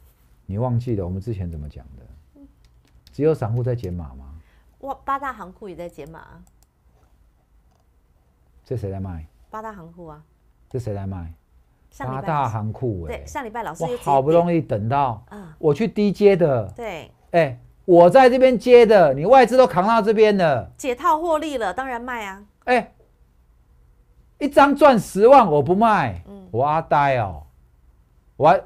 你忘记了我们之前怎么讲的？只有散户在减码吗？哇！八大行库也在减码啊。这谁来卖？八大行库啊。这谁来卖？八大行库、哎！对，上礼拜老师好不容易等到，我去低接的，对，哎，我在这边接的，你外资都扛到这边了，解套获利了，当然卖啊！哎，一张赚十万，我不卖，嗯，我阿呆哦，我，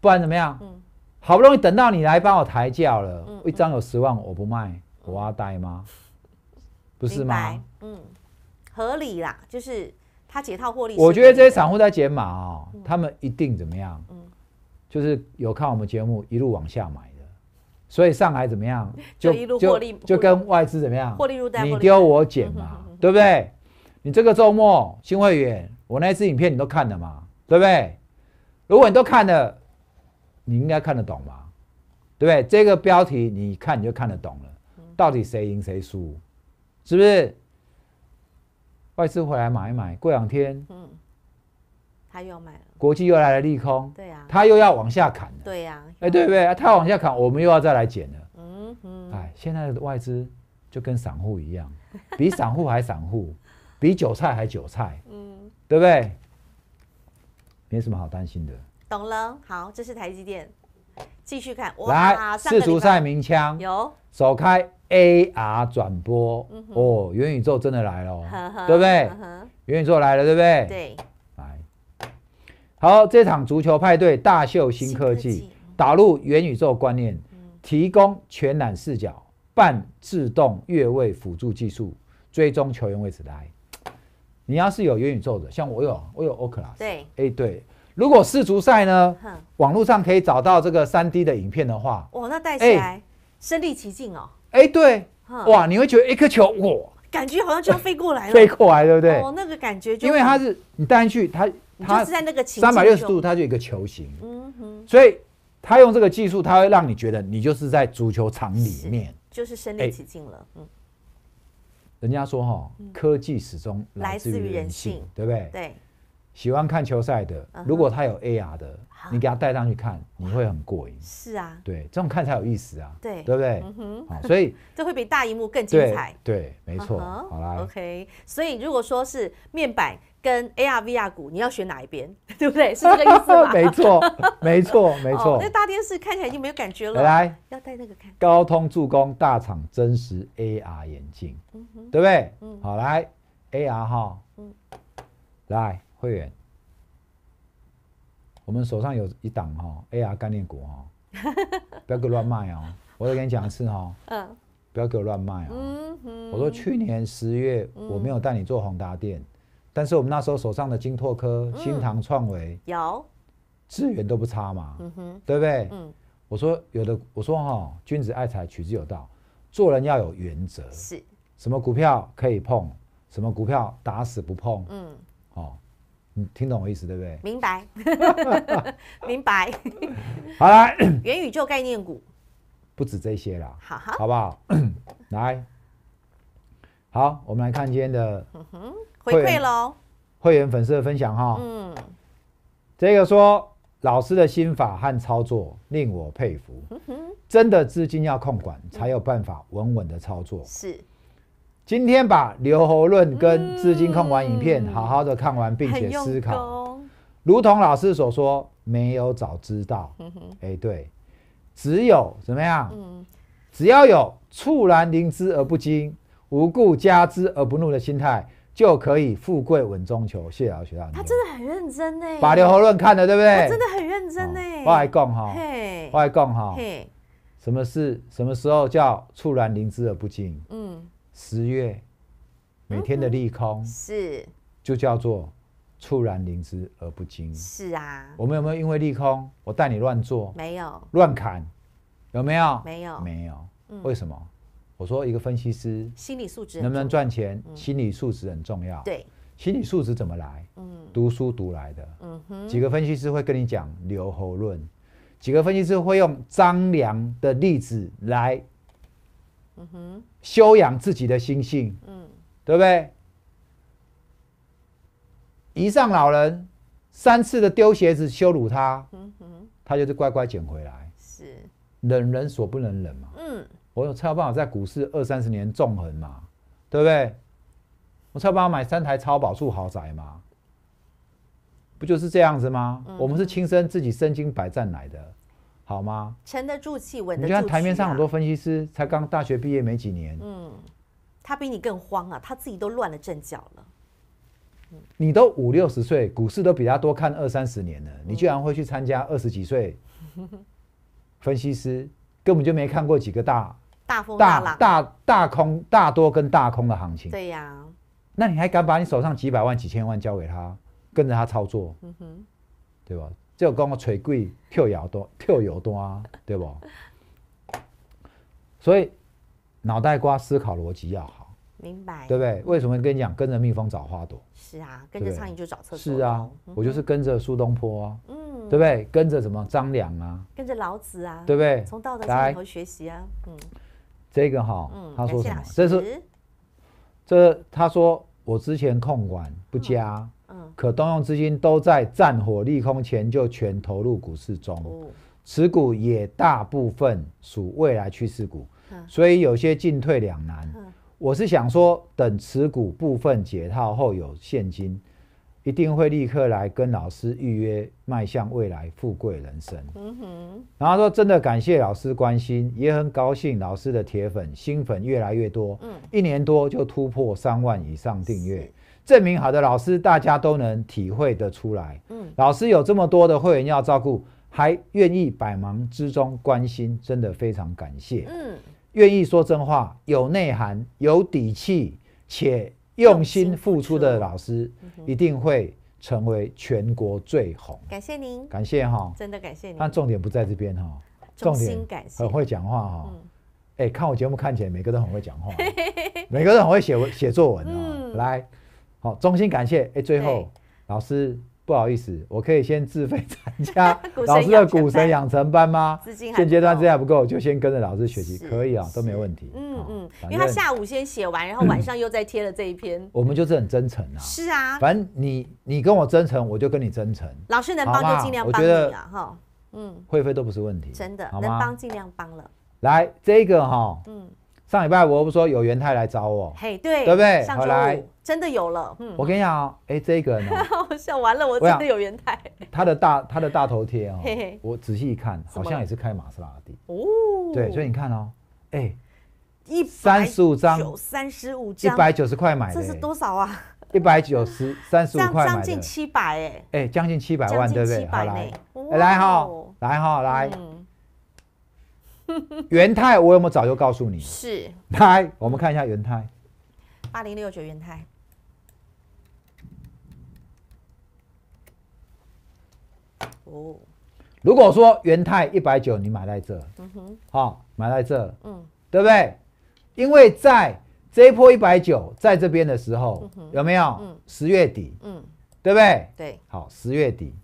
不然怎么样？嗯，好不容易等到你来帮我抬轿了，嗯，一张有十万，我不卖，我阿呆吗？不是吗？嗯，合理啦，就是。他解套获利，我觉得这些散户在解码啊，他们一定怎么样？嗯，就是有看我们节目一路往下买的，所以上海怎么样 就一路获利，就跟外资怎么样获利入袋。你丢我捡嘛，对不对？你这个周末新会员，我那支影片你都看了嘛？对不对？如果你都看了，你应该看得懂嘛，对不对？这个标题你看你就看得懂了，到底谁赢谁输，是不是？外资回来买一买，过两天，嗯，他又买了。国际又来了利空，对呀，他又要往下砍了，对呀，哎，对不对？他往下砍，我们又要再来减了，嗯嗯，哎，现在的外资就跟散户一样，比散户还散户，比韭菜还韭菜，嗯，对不对？没什么好担心的。懂了，好，这是台积电，继续看，哇，世足赛鸣枪，有，走开。AR 转播，哦，元宇宙真的来了，对不对？元宇宙来了，对不对？对，来，好，这场足球派对大秀新科技，打入元宇宙观念，提供全览视角、半自动越位辅助技术、追踪球员位置来。你要是有元宇宙的，像我有，我有 Oculus。对，哎，对，如果世足赛呢，网络上可以找到这个三 D 的影片的话，哇，那带起来身临其境哦。哎，对，哇，你会觉得一颗球，哇，感觉好像就要飞过来了，飞过来，对不对？哦，那个感觉，就，因为它是你戴上去，它它是在那个三百六十度，它就一个球形，嗯哼，所以它用这个技术，它会让你觉得你就是在足球场里面，就是身临其境了，嗯。人家说哈，科技始终来自于人性，对不对？对。喜欢看球赛的，如果他有 AR 的，你给他戴上去看，你会很过瘾。是啊，对，这种看才有意思啊。对，对不对？嗯哼。所以 这会比大荧幕更精彩。对，没错。好啦。OK，所以如果说是面板跟 AR VR 股，你要选哪一边？对不对？是这个意思吧？没错，没错，没错。那大电视看起来经没有感觉了。来，要戴那个看。高通助攻大厂真实 AR 眼镜，嗯哼，对不对？嗯。好，来 AR 哈。嗯。来。会员，我们手上有一档哈，AR 概念股哈，不要给我乱卖哦！我再跟你讲一次哈，嗯，不要给我乱卖哦。我说去年十月我没有带你做宏达店，但是我们那时候手上的金拓科、新唐、创维有，资源都不差嘛，嗯哼，对不对？嗯，我说有的，我说哈，君子爱财，取之有道，做人要有原则。是什么股票可以碰，什么股票打死不碰？嗯，哦。听懂我意思对不对？明白，明白。好来，元宇宙概念股，不止这些啦。好，好不好？来，好，我们来看今天的回馈喽。会员粉丝的分享哈，嗯，这个说老师的心法和操作令我佩服。嗯真的资金要控管，才有办法稳稳的操作。是。今天把《刘侯论》跟《资金控完影片好好的看完，并且思考，如同老师所说，没有早知道，哎，对，只有怎么样？只要有猝然临之而不惊，无故加之而不怒的心态，就可以富贵稳中求。谢老学长，他真的很认真呢。把《刘侯论》看了，对不对？他真的很认真呢。外共哈，外共哈，什么事？什么时候叫猝然临之而不惊？嗯。十月每天的利空是，就叫做猝然临之而不惊。是啊，我们有没有因为利空我带你乱做？没有，乱砍有没有？没有，没有。为什么？我说一个分析师心理素质能不能赚钱？心理素质很重要。对，心理素质怎么来？读书读来的。嗯哼。几个分析师会跟你讲留侯论，几个分析师会用张良的例子来。嗯哼，修养自己的心性，嗯，对不对？一上老人三次的丢鞋子羞辱他，嗯哼，他就是乖乖捡回来。是忍人所不能忍嘛？嗯，我才有办法在股市二三十年纵横嘛，对不对？我才有办法买三台超宝住豪宅嘛，不就是这样子吗？我们是亲身自己身经百战来的。好吗？沉得住气，稳得住。你看台面上很多分析师才刚大学毕业没几年？嗯，他比你更慌啊，他自己都乱了阵脚了。你都五六十岁，股市都比他多看二三十年了，你居然会去参加二十几岁 分析师，根本就没看过几个大大风大浪、大大空大多跟大空的行情。对呀，那你还敢把你手上几百万、几千万交给他，跟着他操作？嗯哼，对吧？就跟我捶背跳摇多跳油多啊，对不？所以脑袋瓜思考逻辑要好，明白对不对？为什么跟你讲跟着蜜蜂找花朵？是啊，跟着苍蝇就找厕所。是啊，我就是跟着苏东坡，嗯，对不对？跟着什么张良啊？跟着老子啊，对不对？从道德上头学习啊，嗯。这个哈，嗯，他说什么？这是这他说我之前控管不加。可动用资金都在战火利空前就全投入股市中，持股也大部分属未来趋势股，所以有些进退两难。我是想说，等持股部分解套后有现金，一定会立刻来跟老师预约迈向未来富贵人生。嗯然后说真的感谢老师关心，也很高兴老师的铁粉新粉越来越多，一年多就突破三万以上订阅。证明好的老师，大家都能体会得出来。嗯，老师有这么多的会员要照顾，还愿意百忙之中关心，真的非常感谢。嗯，愿意说真话、有内涵、有底气且用心付出的老师，一定会成为全国最红。感谢您，感谢哈，真的感谢您。但重点不在这边哈，重点感谢很会讲话哈。哎，看我节目看起来每个人很会讲话，每个人很会写写作文啊，来。好，衷心感谢。哎，最后老师不好意思，我可以先自费参加 老师的股神养成班吗？现阶段这样不够，就先跟着老师学习，可以啊，都没问题。嗯嗯，因为他下午先写完，然后晚上又再贴了这一篇。我们就是很真诚啊。是啊，反正你你跟我真诚，我就跟你真诚。老师能帮就尽量帮。我觉得哈，嗯，会费都不是问题，真的，能帮尽量帮了。来，这个哈，嗯，上礼拜我不说有元太来找我，嘿，对，对不对？后来。真的有了，嗯，我跟你讲啊，哎，这个，笑完了，我真的有元泰，他的大他的大头贴哦，我仔细一看，好像也是开玛莎拉蒂哦，对，所以你看哦，哎，一三十五张，三十五张，一百九十块买，这是多少啊？一百九十三十五块买，将近七百哎，哎，将近七百万对不对？来，来哈，来哈，来，元泰，我有没有早就告诉你？是，来，我们看一下元泰，八零六九元泰。哦，如果说元泰一百九，你买在这，嗯哼，好，买在这，嗯，对不对？因为在这一波一百九在这边的时候，有没有？嗯，十月底，嗯，对不对？对，好，十月底，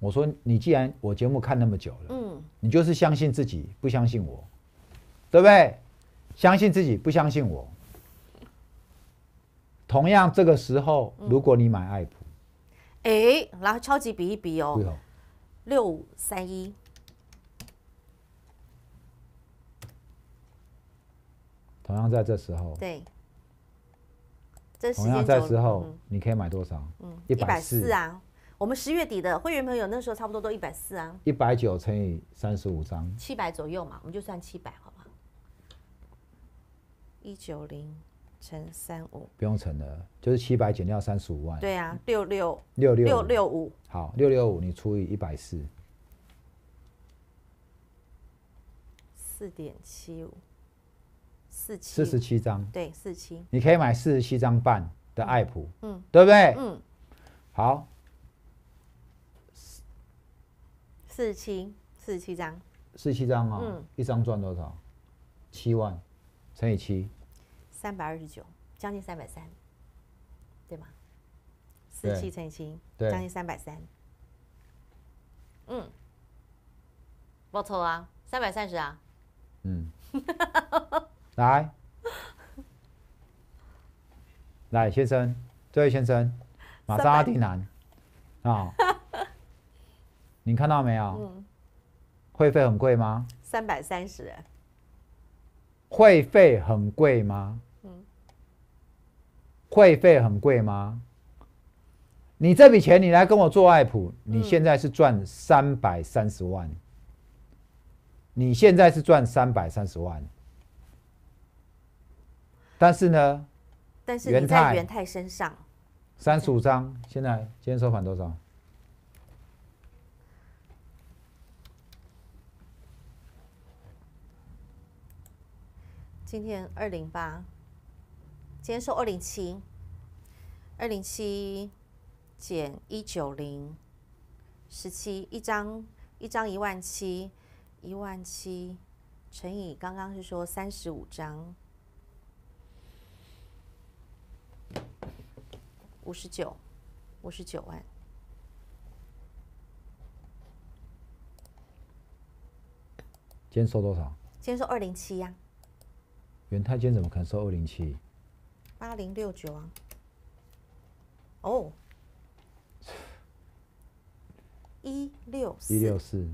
我说你既然我节目看那么久了，嗯，你就是相信自己，不相信我，对不对？相信自己，不相信我。同样，这个时候，如果你买爱普，哎，后超级比一比哦，六五三一。同样在这时候，对，这同样在这时候，你可以买多少？嗯，一百四啊。我们十月底的会员朋友那时候差不多都一百四啊。一百九乘以三十五张，七百左右嘛，我们就算七百，好吧？一九零。乘三五，不用乘了，就是七百减掉三十五万。对啊，六六六六六六五。好，六六五，你除以一百四，四点七五，四七四十七张，对，四七，你可以买四十七张半的爱普，嗯，对不对？嗯，好，四十七四十七张，四十七张啊，嗯，一张赚多少？七万乘以七。三百二十九，将近三百三，对吗？四期成七，将近三百三，嗯，不错啊，三百三十啊，嗯，来，来，先生，这位先生，玛莎拉蒂男，啊，你看到没有？嗯，会费很贵吗？三百三十，会费很贵吗？会费很贵吗？你这笔钱，你来跟我做爱普，你现在是赚三百三十万，你现在是赚三百三十万，但是呢，但是你在元泰身上，三十五张，现在今天收盘多少？今天二零八。今天收二零七，二零七减一九零，十七一张，一张一万七，一万七乘以刚刚是说三十五张，五十九，五十九万。今天收多少？今天收二零七呀。元泰今天怎么可能收二零七？八零六九啊，哦，一六一六四，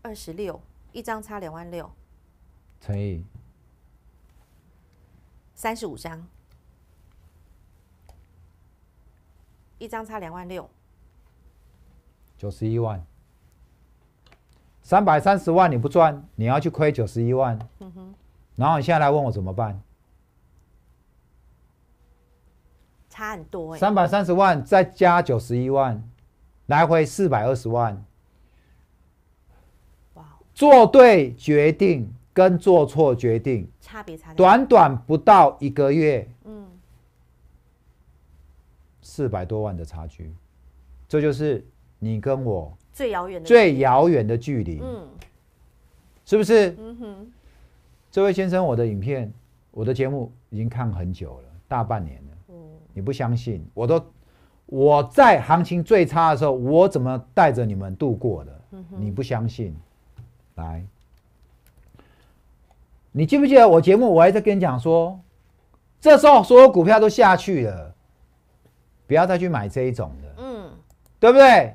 二十六一张差两万六，乘以三十五张，一张差两万六，九十一万。三百三十万你不赚，你要去亏九十一万，然后你现在来问我怎么办？差很多哎！三百三十万再加九十一万，来回四百二十万。哇！做对决定跟做错决定差别差，短短不到一个月，嗯，四百多万的差距，这就是你跟我。最遥远的最遥远的距离，嗯，是不是？嗯哼，这位先生，我的影片，我的节目已经看很久了，大半年了。嗯，你不相信？我都我在行情最差的时候，我怎么带着你们度过的？嗯你不相信？来，你记不记得我节目？我还在跟你讲说，这时候所有股票都下去了，不要再去买这一种的，嗯，对不对？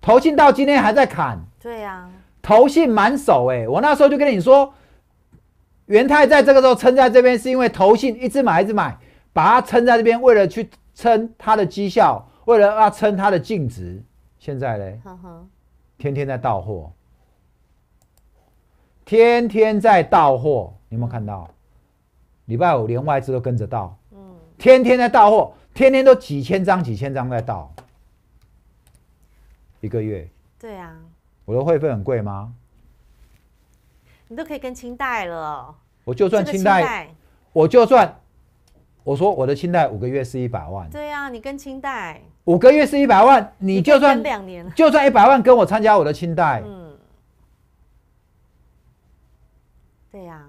投信到今天还在砍，对呀，投信满手哎，我那时候就跟你说，元泰在这个时候撑在这边，是因为投信一直买一直买，把它撑在这边，为了去撑它的绩效，为了要撑它的净值。现在嘞，天天在到货，天天在到货，有没有看到？礼拜五连外资都跟着到，嗯，天天在到货，天天都几千张几千张在到。一个月。对啊。我的会费很贵吗？你都可以跟清代了。我就算清代我就算，我说我的清代五个月是一百万。对啊，你跟清代五个月是一百万，你就算两年，就算一百万，跟我参加我的清代。嗯。对呀。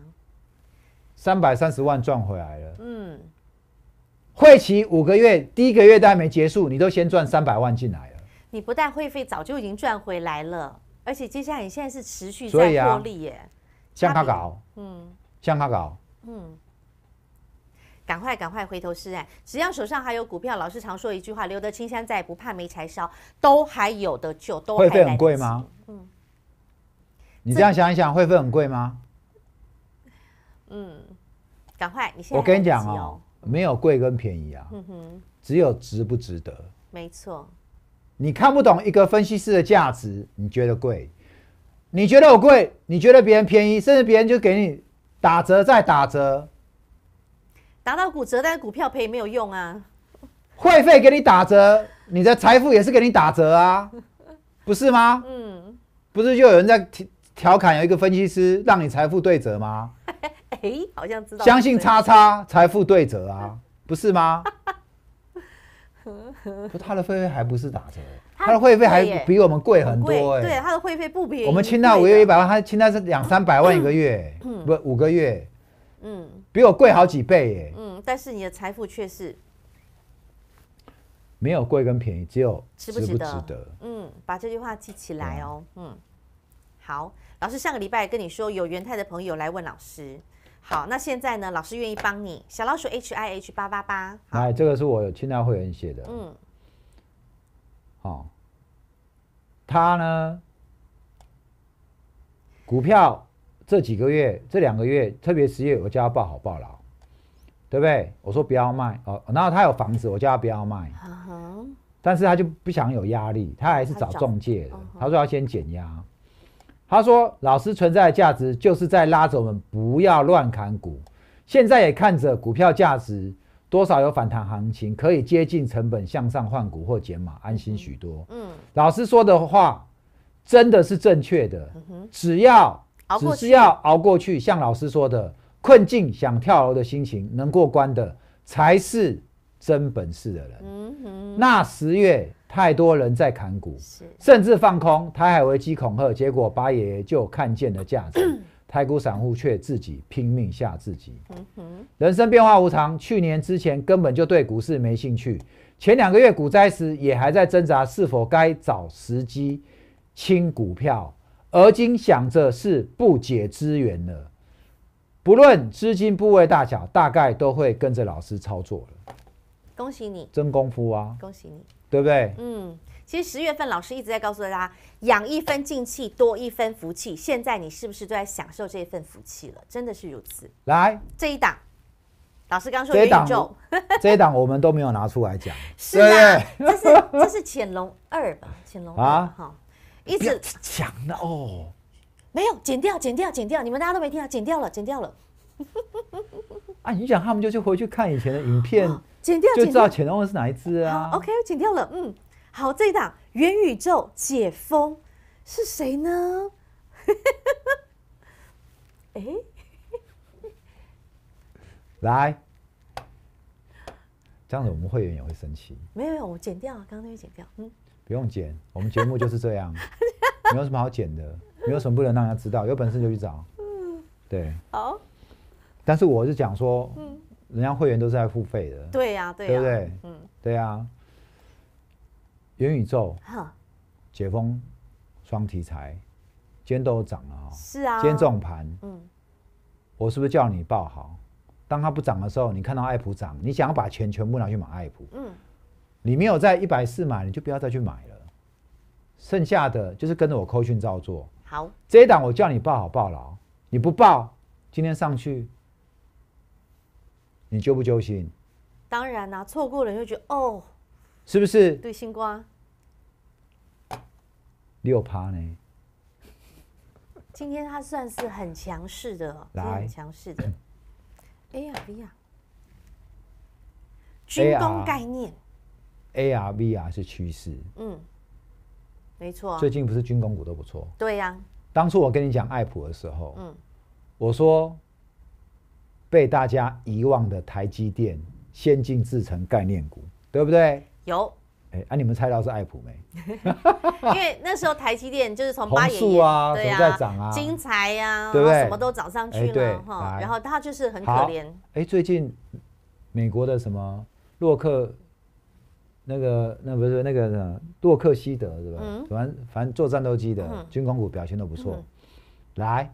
三百三十万赚回来了。嗯。会期五个月，第一个月都还没结束，你都先赚三百万进来。你不但会费，早就已经赚回来了，而且接下来你现在是持续在获利耶。像他搞，嗯，像他搞，嗯，赶快赶快回头是岸，只要手上还有股票，老师常说一句话：“留得青山在，不怕没柴烧。”都还有的，就都。会费很贵吗？嗯，你这样想一想，会费很贵吗？嗯，赶快，你现在我跟你讲哦，没有贵跟便宜啊，嗯哼，只有值不值得？没错。你看不懂一个分析师的价值，你觉得贵，你觉得我贵，你觉得别人便宜，甚至别人就给你打折再打折，打到骨折，但是股票赔没有用啊。会费给你打折，你的财富也是给你打折啊，不是吗？嗯，不是就有人在调侃有一个分析师让你财富对折吗？哎，好像知道。相信叉叉财富对折啊，不是吗？不，他的会费还不是打折，他的会费还比我们贵很多哎。对，他的会费不比我们清大五月一百万，他清大是两三百万一个月，嗯、不五个月，嗯，比我贵好几倍耶。嗯，但是你的财富却是没有贵跟便宜，只有值不值得？嗯，把这句话记起来哦。嗯，好，老师上个礼拜跟你说，有元泰的朋友来问老师。好，那现在呢？老师愿意帮你，小老鼠 h i h 八八八。哎，这个是我有亲到会员写的。嗯，好，他呢，股票这几个月、这两个月，特别十月，我叫他报好报牢，对不对？我说不要卖哦，然后他有房子，我叫他不要卖。啊哈。但是他就不想有压力，他还是找中介的。他说要先减压。他说：“老师存在的价值就是在拉着我们，不要乱砍股。现在也看着股票价值多少有反弹行情，可以接近成本向上换股或减码，安心许多。”嗯，老师说的话真的是正确的。只要只是要熬过去，像老师说的，困境想跳楼的心情能过关的才是。真本事的人，那十月太多人在砍股，甚至放空。台海危机恐吓，结果八爷就看见了价值。台股散户却自己拼命吓自己。人生变化无常，去年之前根本就对股市没兴趣，前两个月股灾时也还在挣扎是否该找时机清股票，而今想着是不解之缘了，不论资金部位大小，大概都会跟着老师操作了。恭喜你，真功夫啊！恭喜你，对不对？嗯，其实十月份老师一直在告诉大家，养一分静气，多一分福气。现在你是不是都在享受这一份福气了？真的是如此。来，这一档，老师刚说这一档，这一档我们都没有拿出来讲。是啊，这是这是潜龙二吧？潜龙啊，哈，一直讲了哦，没有剪掉，剪掉，剪掉，你们大家都没听啊，剪掉了，剪掉了。啊，你想他们就去回去看以前的影片。剪掉就知道乾隆是哪一只啊？OK，剪掉了，嗯，好，这一档元宇宙解封是谁呢？哎，来，这样子我们会员也会生气。没有没有，我剪掉，刚刚那边剪掉，嗯，不用剪，我们节目就是这样，没有什么好剪的，没有什么不能让人家知道，有本事就去找，嗯，对，好，但是我是讲说。人家会员都是在付费的，对呀，对呀，对不对？嗯，对呀。元宇宙解封双题材，今天都有涨了啊！是啊，今天这种盘，嗯，我是不是叫你报好？当它不涨的时候，你看到爱普涨，你想要把钱全部拿去买爱普，嗯，你没有在一百四买，你就不要再去买了。剩下的就是跟着我扣讯照做好。这一档我叫你报好报了，你不报，今天上去。你揪不揪心？当然啦，错过了就觉得哦，是不是？对，星光 六趴呢？今天他算是很强势的，来，强势的。A R V R，军工概念，A R V R 是趋势，嗯，没错。最近不是军工股都不错，对呀。当初我跟你讲爱普的时候，嗯，我说。被大家遗忘的台积电先进制成概念股，对不对？有，哎，啊，你们猜到是爱普没？因为那时候台积电就是从八爷爷，对啊，在涨啊，金财呀，对不对？什么都涨上去了哈，然后它就是很可怜。哎，最近美国的什么洛克，那个那不是那个呢洛克希德是吧？嗯，反正反正做战斗机的军工股表现都不错。来，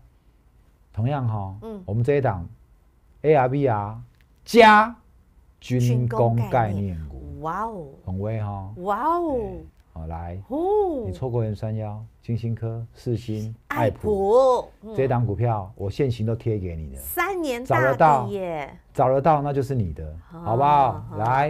同样哈，嗯，我们这一档。A R v R 加军工概念股，哇哦，很威哈，哇哦，好来，你错过元三幺、金星科、四星、爱普这档股票，我现行都贴给你的，三年找得到耶，找得到那就是你的，好不好？来，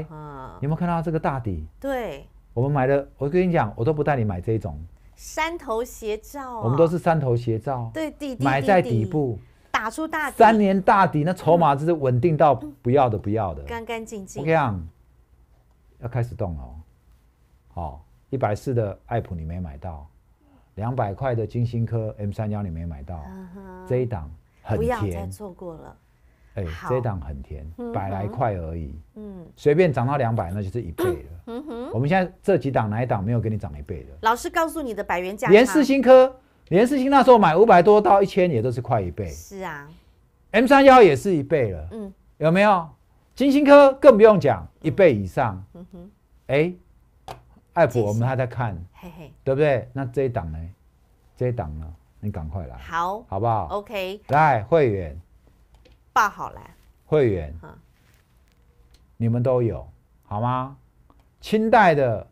有没有看到这个大底？对，我们买的，我跟你讲，我都不带你买这种，山头斜照，我们都是山头斜照，对，底买在底部。打出大底三年大底，那筹码就是稳定到不要的不要的，干干净净。o 样要开始动了。好，一百四的爱普你没买到，两百块的金星科 M 三幺你没买到，这一档很甜，错过了。哎，这一档很甜，百来块而已，嗯，随便涨到两百那就是一倍了。嗯哼，我们现在这几档哪一档没有给你涨一倍的？老师告诉你的百元价，连四星科。连世星那时候买五百多到一千也都是快一倍，是啊，M 三幺也是一倍了，嗯，有没有？金星科更不用讲，一倍以上，哼哼，哎，艾普我们还在看，嘿嘿，对不对？那这一档呢？这一档呢？你赶快来，好，好不好？OK，来会员，报好了，会员，你们都有好吗？清代的，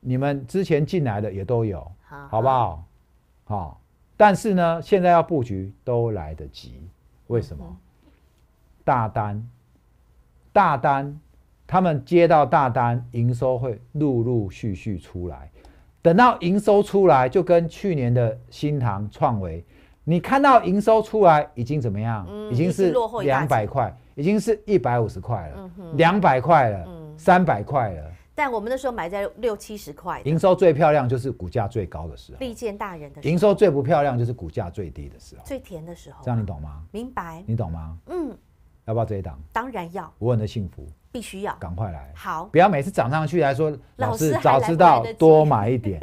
你们之前进来的也都有，好，好不好？好，但是呢，现在要布局都来得及，为什么？大单，大单，他们接到大单，营收会陆陆续续出来。等到营收出来，就跟去年的新塘创维，你看到营收出来已经怎么样？已经是两百块，已经是一百五十块了，两百块了，三百块了。但我们那时候买在六七十块，营收最漂亮就是股价最高的时候，利剑大人的营收最不漂亮就是股价最低的时候，最甜的时候，这样你懂吗？明白？你懂吗？嗯，要不要这一档？当然要，我很的幸福，必须要，赶快来，好，不要每次涨上去来说，老师早知道多买一点，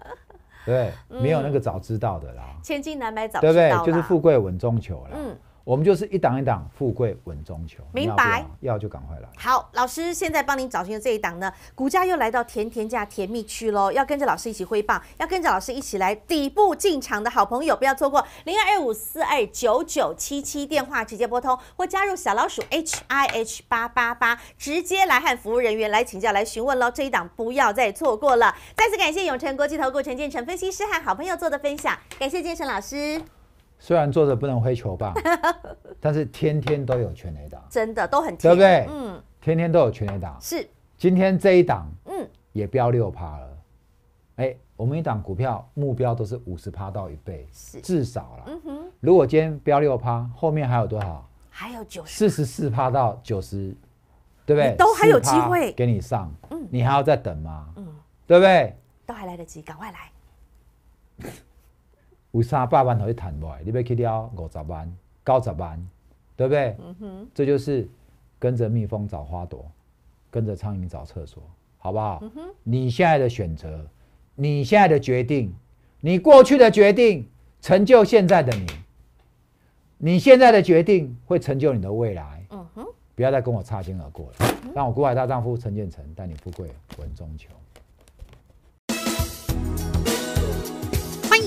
对，没有那个早知道的啦，千金难买早知道，对不对？就是富贵稳中求了。我们就是一档一档，富贵稳中求，明白？要就赶快来。好，老师现在帮您找寻的这一档呢，股价又来到甜甜价甜蜜区喽，要跟着老师一起挥棒，要跟着老师一起来底部进场的好朋友，不要错过零二二五四二九九七七电话直接拨通，或加入小老鼠 H I H 八八八，直接来和服务人员来请教来询问喽，这一档不要再错过了。再次感谢永诚国际投顾陈建成分析师和好朋友做的分享，感谢建成老师。虽然作者不能挥球棒，但是天天都有全垒打，真的都很对不对？嗯，天天都有全垒打，是。今天这一档，嗯，也飙六趴了。哎，我们一档股票目标都是五十趴到一倍，是至少了。嗯哼，如果今天飙六趴，后面还有多少？还有九十，四十四趴到九十，对不对？都还有机会给你上，嗯，你还要再等吗？嗯，对不对？都还来得及，赶快来。有三百万可以赚来，你要去了五十万、九十万，对不对？嗯哼，这就是跟着蜜蜂找花朵，跟着苍蝇找厕所，好不好？嗯哼，你现在的选择，你现在的决定，你过去的决定，成就现在的你。你现在的决定会成就你的未来。嗯哼，不要再跟我擦肩而过了，让我古海大丈夫陈建成带你富贵稳中求。